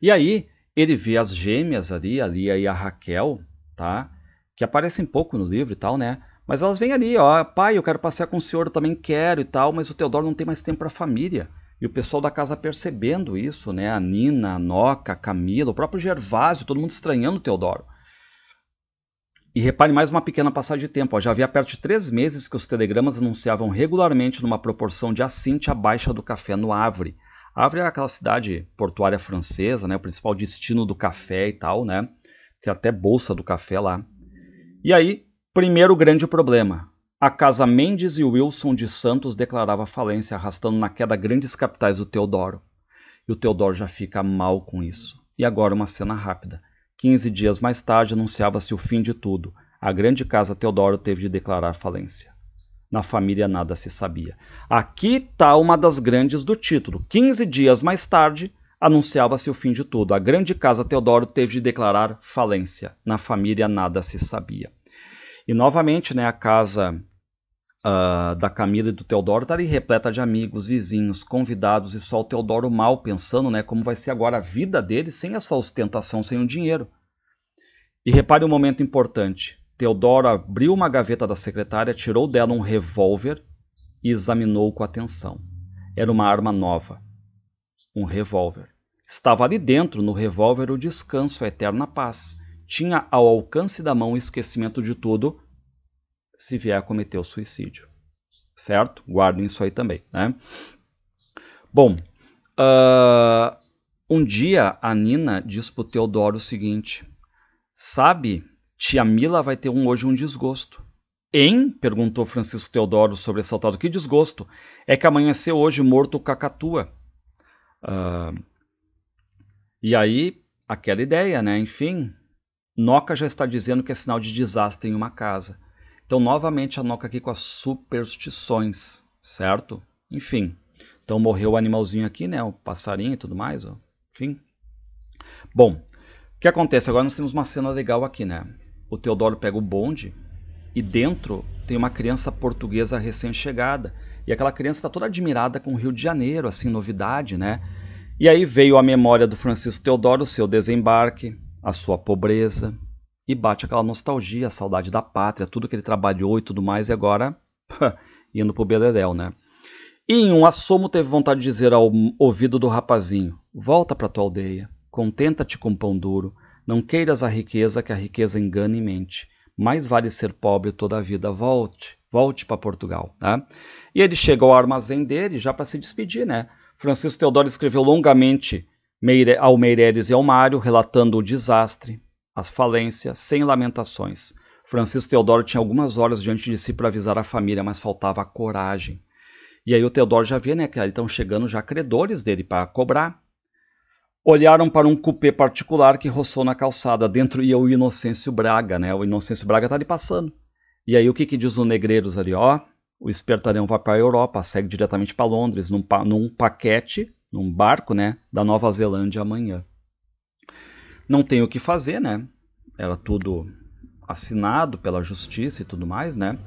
E aí, ele vê as gêmeas ali, a Lia e a Raquel, tá? Que aparecem pouco no livro e tal, né? Mas elas vêm ali, ó, pai, eu quero passear com o senhor, eu também quero e tal, mas o Teodoro não tem mais tempo para a família. E o pessoal da casa percebendo isso, né? A Nina, a Noca, a Camila, o próprio Gervásio, todo mundo estranhando o Teodoro. E repare mais uma pequena passagem de tempo. Ó, já havia perto de três meses que os telegramas anunciavam regularmente numa proporção de assinte a baixa do café no Havre. Havre é aquela cidade portuária francesa, né? O principal destino do café e tal, né? Tem até bolsa do café lá. E aí, primeiro grande problema. A Casa Mendes e Wilson de Santos declarava falência, arrastando na queda grandes capitais do Teodoro. E o Teodoro já fica mal com isso. E agora uma cena rápida. Quinze dias mais tarde anunciava-se o fim de tudo. A grande casa Teodoro teve de declarar falência. Na família nada se sabia. Aqui está uma das grandes do título. Quinze dias mais tarde anunciava-se o fim de tudo. A grande casa Teodoro teve de declarar falência. Na família nada se sabia. E novamente, né, a casa uh, da Camila e do Teodoro está ali repleta de amigos, vizinhos, convidados e só o Teodoro mal pensando, né, como vai ser agora a vida dele sem essa ostentação, sem o dinheiro. E repare um momento importante. Teodoro abriu uma gaveta da secretária, tirou dela um revólver e examinou com atenção. Era uma arma nova, um revólver. Estava ali dentro, no revólver, o descanso, a eterna paz. Tinha ao alcance da mão o esquecimento de tudo se vier a cometer o suicídio. Certo? Guardem isso aí também, né? Bom, uh, um dia a Nina diz pro Teodoro o seguinte: Sabe, tia Mila vai ter um, hoje um desgosto. Hein? perguntou Francisco Teodoro sobressaltado. Que desgosto! É que amanheceu hoje morto o Cacatua. Uh, e aí, aquela ideia, né? Enfim, Noca já está dizendo que é sinal de desastre em uma casa. Então, novamente, a Noca aqui com as superstições, certo? Enfim. Então, morreu o animalzinho aqui, né? O passarinho e tudo mais, ó. Enfim. Bom, o que acontece? Agora nós temos uma cena legal aqui, né? O Teodoro pega o bonde e dentro tem uma criança portuguesa recém-chegada. E aquela criança está toda admirada com o Rio de Janeiro, assim, novidade, né? E aí veio a memória do Francisco Teodoro, seu desembarque, a sua pobreza, e bate aquela nostalgia, a saudade da pátria, tudo que ele trabalhou e tudo mais, e agora indo pro Beleléu, né? E em um assomo teve vontade de dizer ao ouvido do rapazinho: Volta para tua aldeia, contenta-te com pão duro, não queiras a riqueza que a riqueza engana e mente. Mais vale ser pobre toda a vida, volte, volte para Portugal. Tá? E ele chega ao armazém dele já para se despedir, né? Francisco Teodoro escreveu longamente ao Meireles e ao Mário, relatando o desastre, as falências, sem lamentações. Francisco Teodoro tinha algumas horas diante de si para avisar a família, mas faltava a coragem. E aí o Teodoro já vê, né, que ali estão chegando já credores dele para cobrar. Olharam para um cupê particular que roçou na calçada. Dentro ia o Inocêncio Braga, né? O Inocêncio Braga está ali passando. E aí o que, que diz o Negreiros ali? Ó, o Espertalhão vai para a Europa, segue diretamente para Londres, num, pa num paquete, num barco, né? Da Nova Zelândia amanhã não tem o que fazer, né? Era tudo assinado pela justiça e tudo mais, né?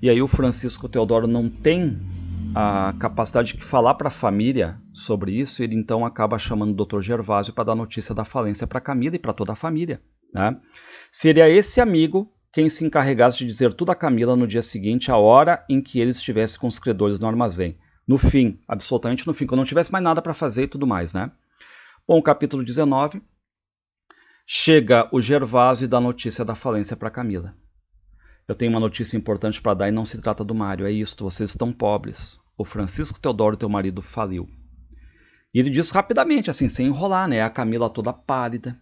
E aí o Francisco Teodoro não tem a capacidade de falar para a família sobre isso, ele então acaba chamando o Dr. Gervásio para dar notícia da falência para Camila e para toda a família, né? Seria é esse amigo quem se encarregasse de dizer tudo a Camila no dia seguinte, a hora em que ele estivesse com os credores no armazém. No fim, absolutamente no fim, quando não tivesse mais nada para fazer e tudo mais, né? Bom, capítulo 19, Chega o Gervásio e dá notícia da falência para Camila. Eu tenho uma notícia importante para dar e não se trata do Mário, é isto, vocês estão pobres. O Francisco Teodoro, teu marido, faliu. E ele diz rapidamente, assim, sem enrolar, né? A Camila toda pálida.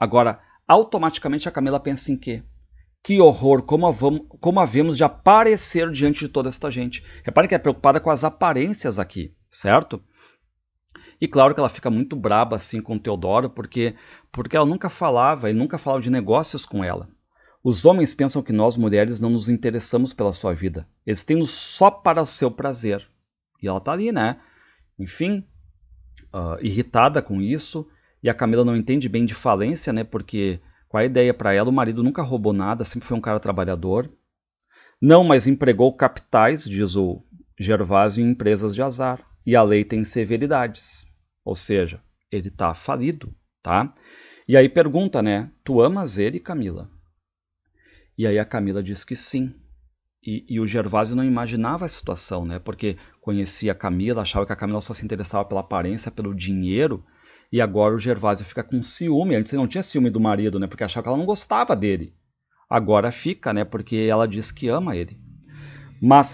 Agora, automaticamente a Camila pensa em quê? Que horror, como, vamos, como havemos de aparecer diante de toda esta gente. Reparem que é preocupada com as aparências aqui, certo? E claro que ela fica muito braba assim com Teodoro, porque porque ela nunca falava e nunca falava de negócios com ela. Os homens pensam que nós mulheres não nos interessamos pela sua vida. Eles têm-nos só para o seu prazer. E ela tá ali, né? Enfim, uh, irritada com isso. E a Camila não entende bem de falência, né? Porque com a ideia para ela, o marido nunca roubou nada, sempre foi um cara trabalhador. Não, mas empregou capitais, diz o Gervásio, em empresas de azar. E a lei tem severidades ou seja, ele está falido, tá? E aí pergunta, né? Tu amas ele, Camila? E aí a Camila diz que sim. E, e, o Gervásio não imaginava a situação, né? Porque conhecia a Camila, achava que a Camila só se interessava pela aparência, pelo dinheiro. E agora o Gervásio fica com ciúme. Antes ele não tinha ciúme do marido, né? Porque achava que ela não gostava dele. Agora fica, né? Porque ela diz que ama ele. Mas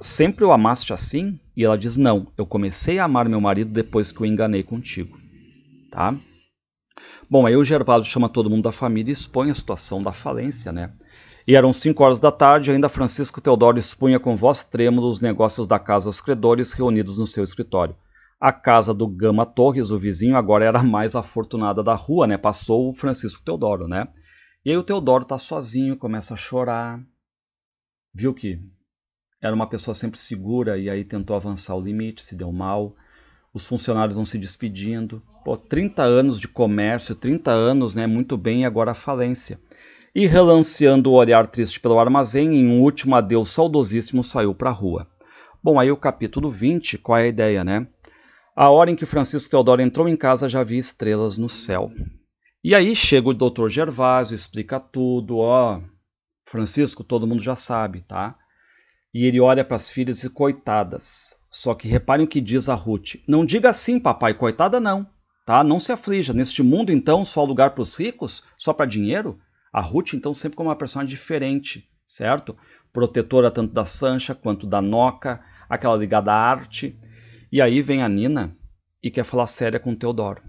sempre o amaste assim? E ela diz: Não, eu comecei a amar meu marido depois que o enganei contigo. Tá? Bom, aí o Gervásio chama todo mundo da família e expõe a situação da falência, né? E eram 5 horas da tarde, ainda Francisco Teodoro expunha com voz trêmula os negócios da casa aos credores reunidos no seu escritório. A casa do Gama Torres, o vizinho, agora era a mais afortunada da rua, né? Passou o Francisco Teodoro, né? E aí o Teodoro tá sozinho, começa a chorar. Viu que era uma pessoa sempre segura e aí tentou avançar o limite, se deu mal. Os funcionários vão se despedindo. Pô, 30 anos de comércio, 30 anos, né? Muito bem, e agora a falência. E relanceando o olhar triste pelo armazém, em um último adeus saudosíssimo saiu para a rua. Bom, aí o capítulo 20, qual é a ideia, né? A hora em que Francisco Teodoro entrou em casa já havia estrelas no céu. E aí chega o doutor Gervásio, explica tudo, ó. Francisco, todo mundo já sabe, tá? E ele olha para as filhas e coitadas. Só que reparem o que diz a Ruth. Não diga assim, papai, coitada não. Tá? Não se aflija. Neste mundo, então, só lugar para os ricos? Só para dinheiro? A Ruth, então, sempre como uma personagem diferente, certo? Protetora tanto da Sancha quanto da Noca, aquela ligada à arte. E aí vem a Nina e quer falar séria com o Teodoro.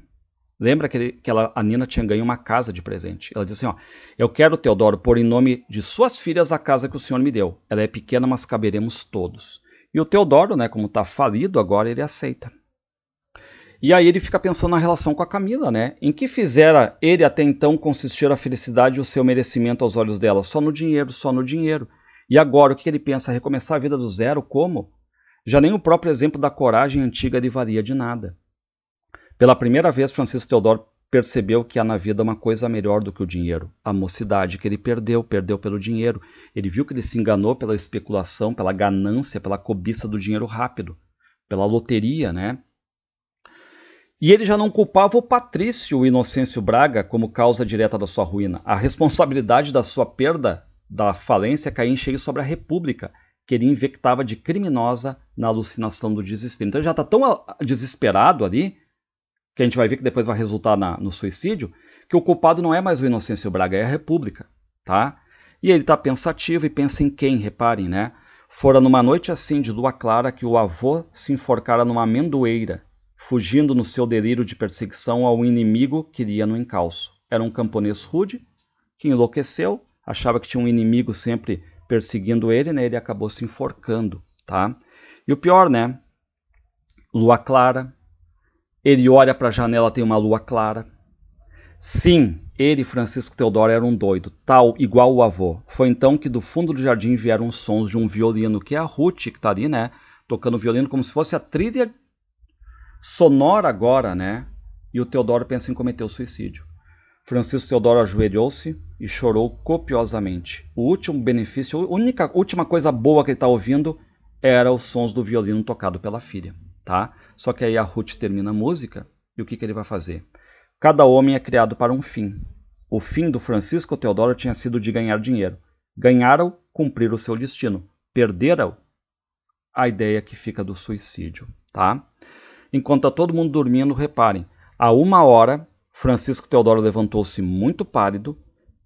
Lembra que, que ela, a Nina tinha ganho uma casa de presente. Ela disse assim, ó, eu quero, Teodoro, pôr em nome de suas filhas a casa que o senhor me deu. Ela é pequena, mas caberemos todos. E o Teodoro, né, como está falido agora, ele aceita. E aí ele fica pensando na relação com a Camila, né? Em que fizera ele até então consistir a felicidade e o seu merecimento aos olhos dela? Só no dinheiro, só no dinheiro. E agora, o que ele pensa? Recomeçar a vida do zero? Como? Já nem o próprio exemplo da coragem antiga lhe varia de nada. Pela primeira vez, Francisco Teodoro percebeu que há na vida uma coisa melhor do que o dinheiro. A mocidade que ele perdeu, perdeu pelo dinheiro. Ele viu que ele se enganou pela especulação, pela ganância, pela cobiça do dinheiro rápido, pela loteria, né? E ele já não culpava o Patrício Inocêncio Braga como causa direta da sua ruína. A responsabilidade da sua perda, da falência, caía em cheio sobre a República, que ele invectava de criminosa na alucinação do desespero. Então ele já está tão ah, desesperado ali que a gente vai ver que depois vai resultar na, no suicídio, que o culpado não é mais o Inocêncio Braga, é a República, tá? E ele está pensativo e pensa em quem, reparem, né? Fora numa noite assim de lua clara que o avô se enforcara numa amendoeira, fugindo no seu delírio de perseguição ao inimigo que iria no encalço. Era um camponês rude que enlouqueceu, achava que tinha um inimigo sempre perseguindo ele, né? Ele acabou se enforcando, tá? E o pior, né? Lua clara, ele olha para a janela, tem uma lua clara. Sim, ele, Francisco Teodoro, era um doido, tal, igual o avô. Foi então que do fundo do jardim vieram sons de um violino, que é a Ruth, que está ali, né? Tocando violino como se fosse a trilha sonora agora, né? E o Teodoro pensa em cometer o suicídio. Francisco Teodoro ajoelhou-se e chorou copiosamente. O último benefício, a única, última coisa boa que ele está ouvindo era os sons do violino tocado pela filha, tá? Só que aí a Ruth termina a música e o que, que ele vai fazer? Cada homem é criado para um fim. O fim do Francisco Teodoro tinha sido de ganhar dinheiro. Ganharam, o cumprir o seu destino. Perderam, o a ideia que fica do suicídio, tá? Enquanto está todo mundo dormindo, reparem, a uma hora, Francisco Teodoro levantou-se muito pálido,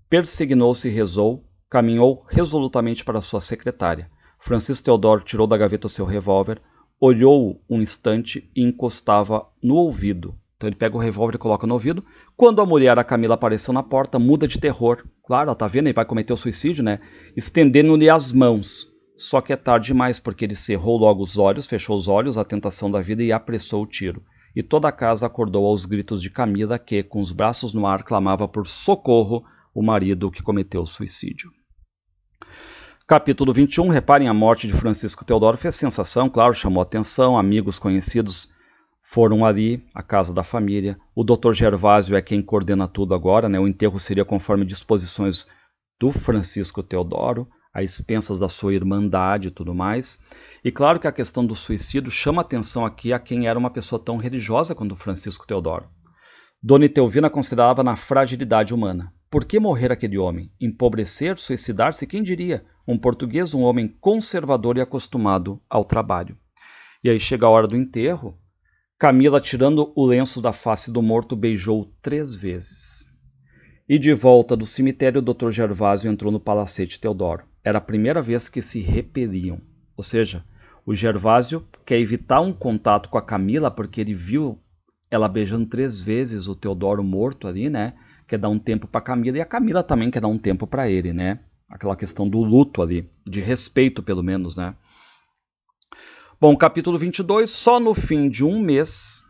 persignou-se e rezou, caminhou resolutamente para sua secretária. Francisco Teodoro tirou da gaveta o seu revólver, olhou um instante e encostava no ouvido. Então ele pega o revólver e coloca no ouvido. Quando a mulher, a Camila, apareceu na porta, muda de terror. Claro, ela tá vendo, ele vai cometer o suicídio, né? Estendendo-lhe as mãos. Só que é tarde demais, porque ele cerrou logo os olhos, fechou os olhos, a tentação da vida e apressou o tiro. E toda a casa acordou aos gritos de Camila, que, com os braços no ar, clamava por socorro o marido que cometeu o suicídio. Capítulo 21, reparem a morte de Francisco Teodoro, fez sensação, claro, chamou atenção, amigos conhecidos foram ali, a casa da família. O Dr. Gervásio é quem coordena tudo agora, né? O enterro seria conforme disposições do Francisco Teodoro, a expensas da sua irmandade e tudo mais. E claro que a questão do suicídio chama atenção aqui a quem era uma pessoa tão religiosa quanto Francisco Teodoro. Dona Etelvina considerava na fragilidade humana. Por que morrer aquele homem? Empobrecer, suicidar-se, quem diria? um português, um homem conservador e acostumado ao trabalho. E aí chega a hora do enterro. Camila, tirando o lenço da face do morto, beijou três vezes. E de volta do cemitério, o Dr. Gervásio entrou no palacete Teodoro. Era a primeira vez que se repeliam. Ou seja, o Gervásio quer evitar um contato com a Camila porque ele viu ela beijando três vezes o Teodoro morto ali, né? Quer dar um tempo para Camila e a Camila também quer dar um tempo para ele, né? aquela questão do luto ali, de respeito pelo menos, né? Bom, capítulo 22, só no fim de um mês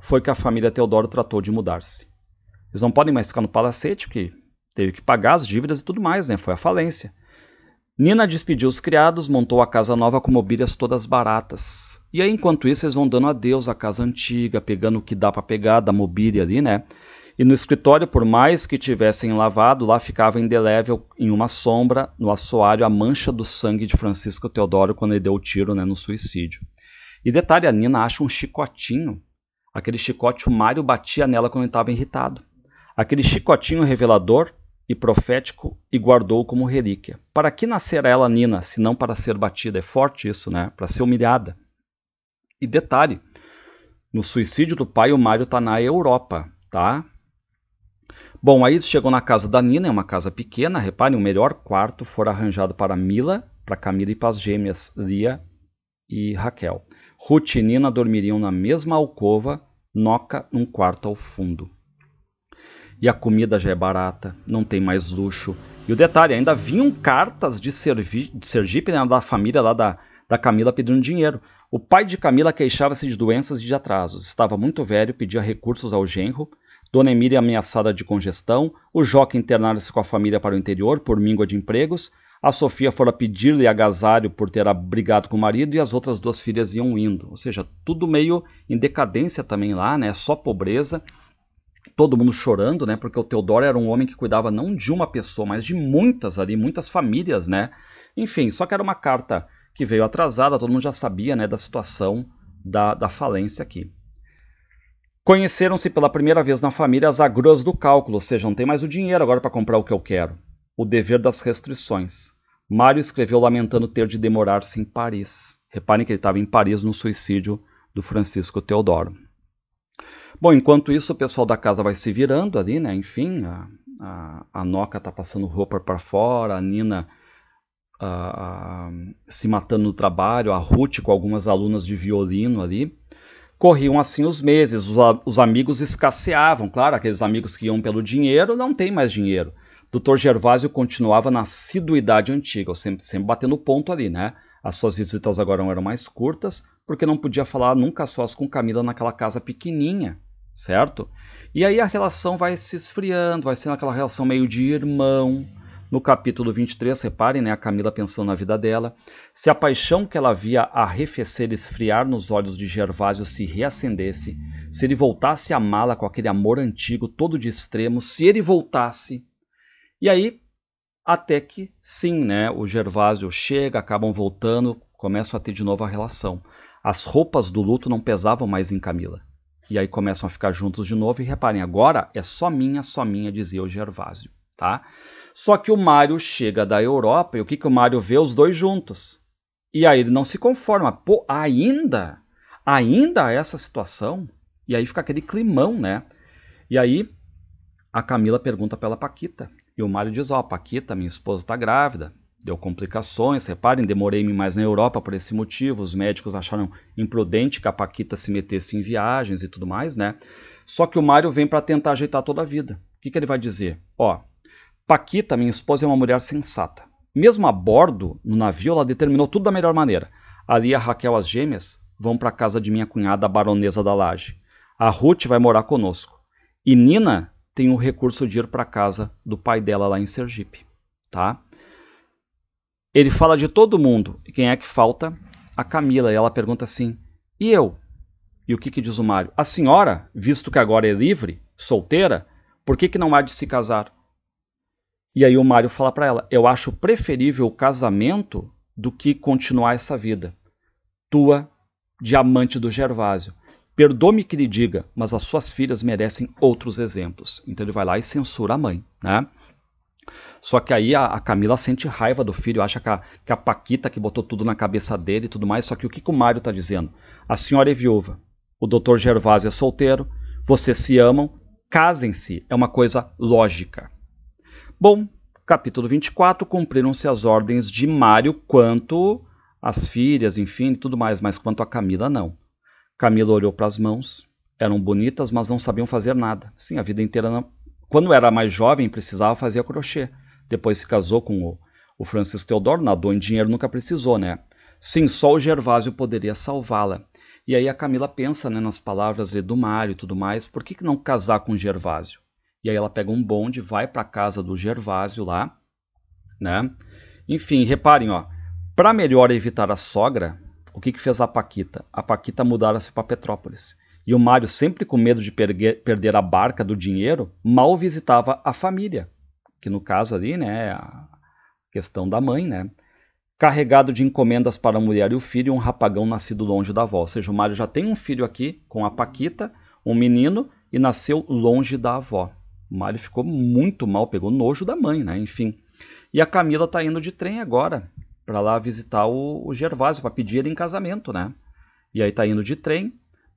foi que a família Teodoro tratou de mudar-se. Eles não podem mais ficar no palacete, porque teve que pagar as dívidas e tudo mais, né? Foi a falência. Nina despediu os criados, montou a casa nova com mobílias todas baratas. E aí, enquanto isso, eles vão dando adeus à casa antiga, pegando o que dá para pegar da mobília ali, né? E no escritório, por mais que tivessem lavado, lá ficava indelével em uma sombra no assoalho a mancha do sangue de Francisco Teodoro quando ele deu o tiro né, no suicídio. E detalhe, a Nina acha um chicotinho. Aquele chicote o Mário batia nela quando ele estava irritado. Aquele chicotinho revelador e profético e guardou como relíquia. Para que nascerá ela, Nina, se não para ser batida? É forte isso, né? Para ser humilhada. E detalhe, no suicídio do pai, o Mário está na Europa, tá? Bom, aí chegou na casa da Nina, é uma casa pequena. Reparem, o melhor quarto foi arranjado para Mila, para Camila e para as gêmeas Lia e Raquel. Ruth e Nina dormiriam na mesma alcova, Noca num quarto ao fundo. E a comida já é barata, não tem mais luxo. E o detalhe, ainda vinham cartas de, Servi de Sergipe, né, da família lá da, da Camila pedindo dinheiro. O pai de Camila queixava-se de doenças e de atrasos. Estava muito velho, pedia recursos ao genro Dona Emília ameaçada de congestão, o Joca internara-se com a família para o interior por míngua de empregos, a Sofia fora pedir-lhe agasalho por ter brigado com o marido e as outras duas filhas iam indo. Ou seja, tudo meio em decadência também lá, né? Só pobreza, todo mundo chorando, né? Porque o Teodoro era um homem que cuidava não de uma pessoa, mas de muitas ali, muitas famílias, né? Enfim, só que era uma carta que veio atrasada, todo mundo já sabia, né, da situação da, da falência aqui. Conheceram-se pela primeira vez na família as agruras do cálculo, ou seja, não tem mais o dinheiro agora para comprar o que eu quero. O dever das restrições. Mário escreveu lamentando ter de demorar-se em Paris. Reparem que ele estava em Paris no suicídio do Francisco Teodoro. Bom, enquanto isso, o pessoal da casa vai se virando ali, né? Enfim, a, a, a Noca está passando roupa para fora, a Nina a, a, se matando no trabalho, a Ruth com algumas alunas de violino ali. Corriam assim os meses, os, os amigos escasseavam, claro, aqueles amigos que iam pelo dinheiro não tem mais dinheiro. doutor Gervásio continuava na assiduidade antiga, sempre, sempre batendo ponto ali, né? As suas visitas agora eram mais curtas, porque não podia falar nunca sós com Camila naquela casa pequenininha, certo? E aí a relação vai se esfriando, vai sendo aquela relação meio de irmão, no capítulo 23, reparem, né, a Camila pensando na vida dela. Se a paixão que ela via arrefecer e esfriar nos olhos de Gervásio se reacendesse, se ele voltasse a amá-la com aquele amor antigo, todo de extremo, se ele voltasse. E aí, até que sim, né, o Gervásio chega, acabam voltando, começam a ter de novo a relação. As roupas do luto não pesavam mais em Camila. E aí começam a ficar juntos de novo e reparem, agora é só minha, só minha, dizia o Gervásio, tá? Só que o Mário chega da Europa e o que, que o Mário vê? Os dois juntos. E aí ele não se conforma. Pô, ainda? Ainda essa situação? E aí fica aquele climão, né? E aí a Camila pergunta pela Paquita. E o Mário diz: Ó, oh, Paquita, minha esposa tá grávida, deu complicações. Reparem, demorei-me mais na Europa por esse motivo. Os médicos acharam imprudente que a Paquita se metesse em viagens e tudo mais, né? Só que o Mário vem para tentar ajeitar toda a vida. O que, que ele vai dizer? Ó, Paquita, minha esposa, é uma mulher sensata. Mesmo a bordo, no navio, ela determinou tudo da melhor maneira. Ali a Raquel as gêmeas vão para a casa de minha cunhada, a baronesa da Laje. A Ruth vai morar conosco. E Nina tem o recurso de ir para casa do pai dela lá em Sergipe, tá? Ele fala de todo mundo. E quem é que falta? A Camila. E ela pergunta assim: "E eu?" E o que, que diz o Mário? A senhora, visto que agora é livre, solteira, por que que não há de se casar? E aí o Mário fala para ela: Eu acho preferível o casamento do que continuar essa vida. Tua, diamante do Gervásio. Perdoe-me que lhe diga, mas as suas filhas merecem outros exemplos. Então ele vai lá e censura a mãe, né? Só que aí a, a Camila sente raiva do filho, acha que a, que a, Paquita que botou tudo na cabeça dele e tudo mais. Só que o que, que o Mário está dizendo? A senhora é viúva, o doutor Gervásio é solteiro, vocês se amam, casem-se. É uma coisa lógica. Bom, capítulo 24, cumpriram-se as ordens de Mário quanto às filhas, enfim, tudo mais, mas quanto a Camila, não. Camila olhou para as mãos, eram bonitas, mas não sabiam fazer nada. Sim, a vida inteira, não... quando era mais jovem, precisava fazer crochê. Depois se casou com o, o Francisco Teodoro, nadou em dinheiro, nunca precisou, né? Sim, só o Gervásio poderia salvá-la. E aí a Camila pensa né, nas palavras do Mário e tudo mais, por que, que não casar com o Gervásio? E aí ela pega um bonde, vai para casa do Gervásio lá, né? Enfim, reparem, ó. Para melhor evitar a sogra, o que, que fez a Paquita? A Paquita mudara-se para Petrópolis. E o Mário, sempre com medo de perder a barca do dinheiro, mal visitava a família, que no caso ali, né, é a questão da mãe, né? Carregado de encomendas para a mulher e o filho, um rapagão nascido longe da avó. Ou seja, o Mário já tem um filho aqui com a Paquita, um menino, e nasceu longe da avó. O Mário ficou muito mal, pegou nojo da mãe, né? Enfim. E a Camila tá indo de trem agora para lá visitar o, o Gervásio, para pedir ele em casamento, né? E aí tá indo de trem,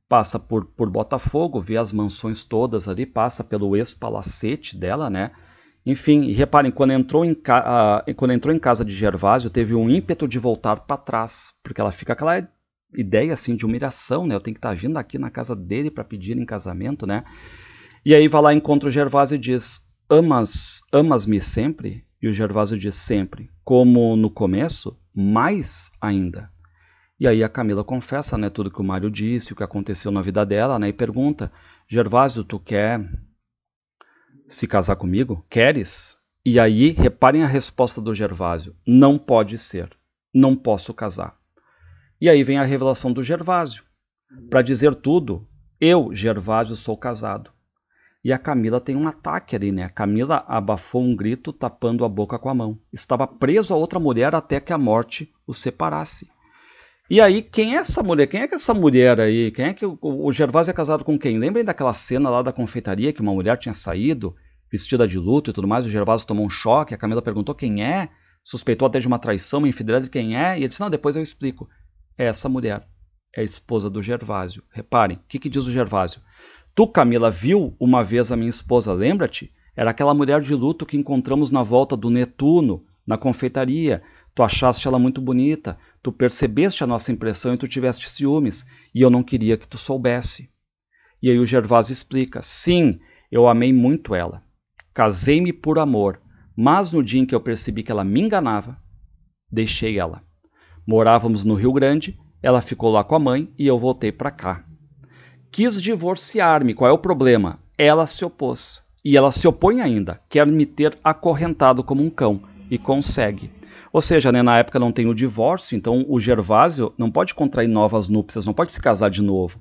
passa por, por Botafogo, vê as mansões todas ali, passa pelo ex-palacete dela, né? Enfim, e reparem, quando entrou, em ca... quando entrou em casa de Gervásio, teve um ímpeto de voltar para trás, porque ela fica aquela ideia assim de humilhação, né? Eu tenho que estar tá aqui na casa dele para pedir em casamento, né? E aí vai lá encontra o Gervásio e diz: "Amas, amas-me sempre?" E o Gervásio diz: "Sempre, como no começo, mais ainda." E aí a Camila confessa, né, tudo que o Mário disse, o que aconteceu na vida dela, né, e pergunta: "Gervásio, tu quer se casar comigo? Queres?" E aí, reparem a resposta do Gervásio: "Não pode ser. Não posso casar." E aí vem a revelação do Gervásio. Para dizer tudo, eu, Gervásio, sou casado e a Camila tem um ataque ali, né? A Camila abafou um grito tapando a boca com a mão. Estava preso a outra mulher até que a morte o separasse. E aí, quem é essa mulher? Quem é que é essa mulher aí? Quem é que o, Gervásio é casado com quem? Lembrem daquela cena lá da confeitaria que uma mulher tinha saído vestida de luto e tudo mais, o Gervásio tomou um choque, a Camila perguntou quem é, suspeitou até de uma traição, uma infidelidade, quem é? E ele disse: "Não, depois eu explico. É essa mulher é a esposa do Gervásio. Reparem, o que, que diz o Gervásio? Tu, Camila, viu uma vez a minha esposa, lembra-te? Era aquela mulher de luto que encontramos na volta do Netuno, na confeitaria. Tu achaste ela muito bonita, tu percebeste a nossa impressão e tu tiveste ciúmes, e eu não queria que tu soubesse. E aí o Gervásio explica: Sim, eu amei muito ela. Casei-me por amor, mas no dia em que eu percebi que ela me enganava, deixei ela. Morávamos no Rio Grande, ela ficou lá com a mãe e eu voltei para cá quis divorciar-me. Qual é o problema? Ela se opôs. E ela se opõe ainda. Quer me ter acorrentado como um cão. E consegue. Ou seja, né, na época não tem o divórcio, então o Gervásio não pode contrair novas núpcias, não pode se casar de novo.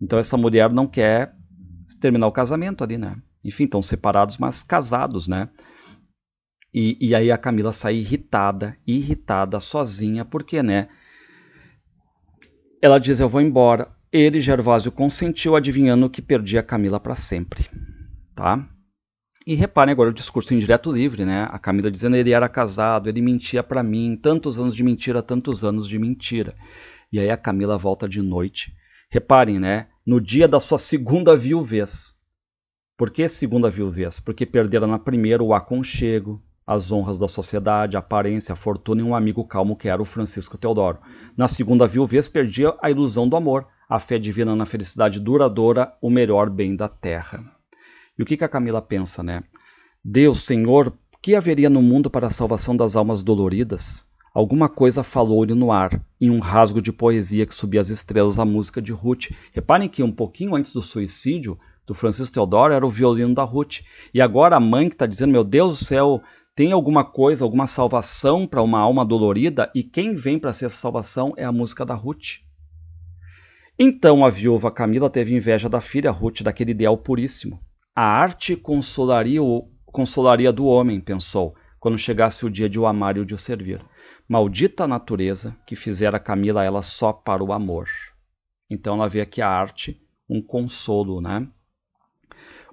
Então essa mulher não quer terminar o casamento ali, né? Enfim, estão separados, mas casados, né? E, e aí a Camila sai irritada, irritada, sozinha, porque, né? Ela diz: Eu vou embora. Ele, Gervásio, consentiu, adivinhando que perdia Camila para sempre. Tá? E reparem agora o discurso indireto livre, né? A Camila dizendo que ele era casado, ele mentia para mim, tantos anos de mentira, tantos anos de mentira. E aí a Camila volta de noite. Reparem, né? No dia da sua segunda viuvez. Por que segunda viuvez? Porque perdera na primeira o aconchego, as honras da sociedade, a aparência, a fortuna e um amigo calmo que era o Francisco Teodoro. Na segunda viuvez perdia a ilusão do amor, a fé divina na felicidade duradoura, o melhor bem da terra. E o que, que a Camila pensa, né? Deus, Senhor, que haveria no mundo para a salvação das almas doloridas? Alguma coisa falou-lhe no ar, em um rasgo de poesia que subia as estrelas a música de Ruth. Reparem que um pouquinho antes do suicídio do Francisco Teodoro era o violino da Ruth. E agora a mãe que está dizendo: Meu Deus do céu, tem alguma coisa, alguma salvação para uma alma dolorida? E quem vem para ser essa salvação é a música da Ruth. Então a viúva Camila teve inveja da filha Ruth daquele ideal puríssimo. A arte consolaria, o, consolaria do homem, pensou, quando chegasse o dia de o amar e o de o servir. Maldita natureza que fizera Camila ela só para o amor. Então ela vê aqui a arte, um consolo, né?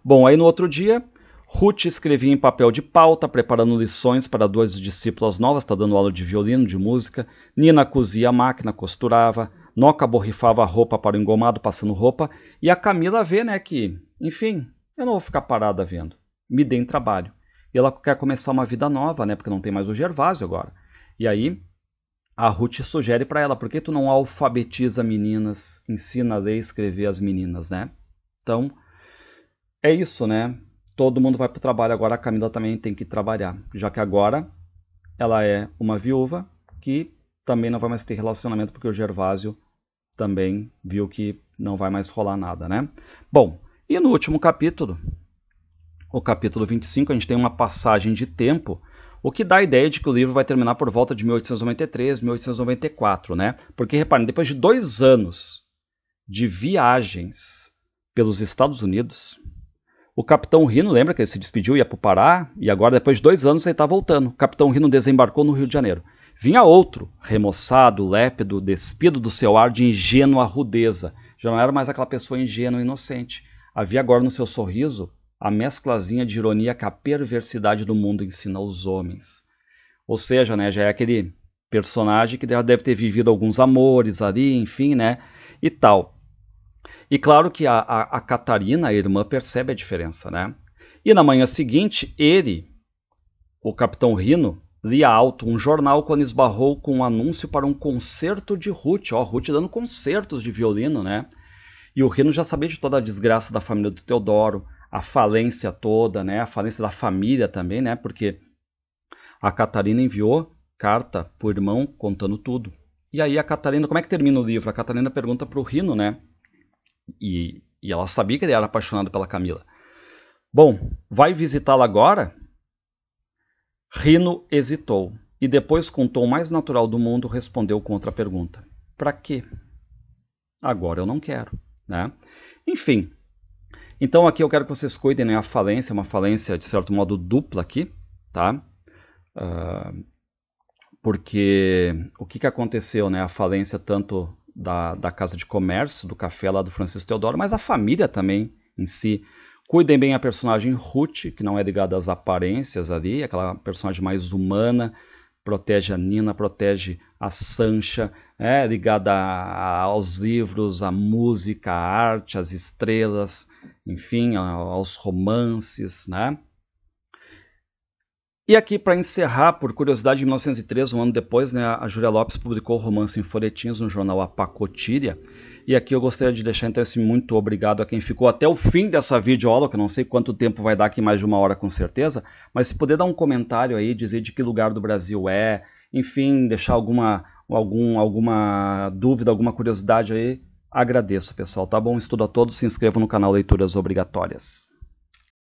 Bom, aí no outro dia, Ruth escrevia em papel de pauta, preparando lições para duas discípulas novas, está dando aula de violino, de música. Nina cozia a máquina, costurava. Noca borrifava a roupa para o engomado passando roupa e a Camila vê, né, que, enfim, eu não vou ficar parada vendo. Me dêem trabalho. E ela quer começar uma vida nova, né, porque não tem mais o Gervásio agora. E aí a Ruth sugere para ela, por que tu não alfabetiza meninas, ensina a ler e escrever as meninas, né? Então, é isso, né? Todo mundo vai para o trabalho agora, a Camila também tem que trabalhar, já que agora ela é uma viúva que também não vai mais ter relacionamento, porque o Gervásio também viu que não vai mais rolar nada, né? Bom, e no último capítulo, o capítulo 25, a gente tem uma passagem de tempo, o que dá a ideia de que o livro vai terminar por volta de 1893, 1894, né? Porque reparem, depois de dois anos de viagens pelos Estados Unidos, o Capitão Rino, lembra que ele se despediu, ia para o Pará, e agora, depois de dois anos, ele está voltando. O Capitão Rino desembarcou no Rio de Janeiro. Vinha outro, remoçado, lépido, despido do seu ar de ingênua rudeza. Já não era mais aquela pessoa ingênua e inocente. Havia agora no seu sorriso a mesclazinha de ironia que a perversidade do mundo ensina aos homens. Ou seja, né, já é aquele personagem que já deve ter vivido alguns amores ali, enfim, né, e tal. E claro que a, a, a Catarina, a irmã, percebe a diferença, né? E na manhã seguinte, ele, o Capitão Rino, Lia alto um jornal quando esbarrou com um anúncio para um concerto de Ruth. Ó, Ruth dando concertos de violino, né? E o Rino já sabia de toda a desgraça da família do Teodoro, a falência toda, né? A falência da família também, né? Porque a Catarina enviou carta pro irmão contando tudo. E aí a Catarina, como é que termina o livro? A Catarina pergunta pro Rino, né? E, e ela sabia que ele era apaixonado pela Camila. Bom, vai visitá-la agora? Rino hesitou e depois, com o tom mais natural do mundo, respondeu com outra pergunta: Para quê? Agora eu não quero, né? Enfim. Então aqui eu quero que vocês cuidem, né? A falência, é uma falência de certo modo dupla aqui, tá? Uh, porque o que, que aconteceu, né? A falência tanto da, da Casa de Comércio, do café lá do Francisco Teodoro, mas a família também em si Cuidem bem a personagem Ruth, que não é ligada às aparências ali, aquela personagem mais humana, protege a Nina, protege a Sancha, é ligada aos livros, à música, à arte, às estrelas, enfim, aos romances, né? E aqui, para encerrar, por curiosidade, em 1903, um ano depois, né, a Júlia Lopes publicou o romance em folhetins no jornal A Pacotilha, e aqui eu gostaria de deixar então esse muito obrigado a quem ficou até o fim dessa videoaula, que eu não sei quanto tempo vai dar aqui, mais de uma hora com certeza, mas se puder dar um comentário aí, dizer de que lugar do Brasil é, enfim, deixar alguma, algum, alguma dúvida, alguma curiosidade aí, agradeço, pessoal, tá bom? Estudo a todos, se inscrevam no canal Leituras Obrigatórias.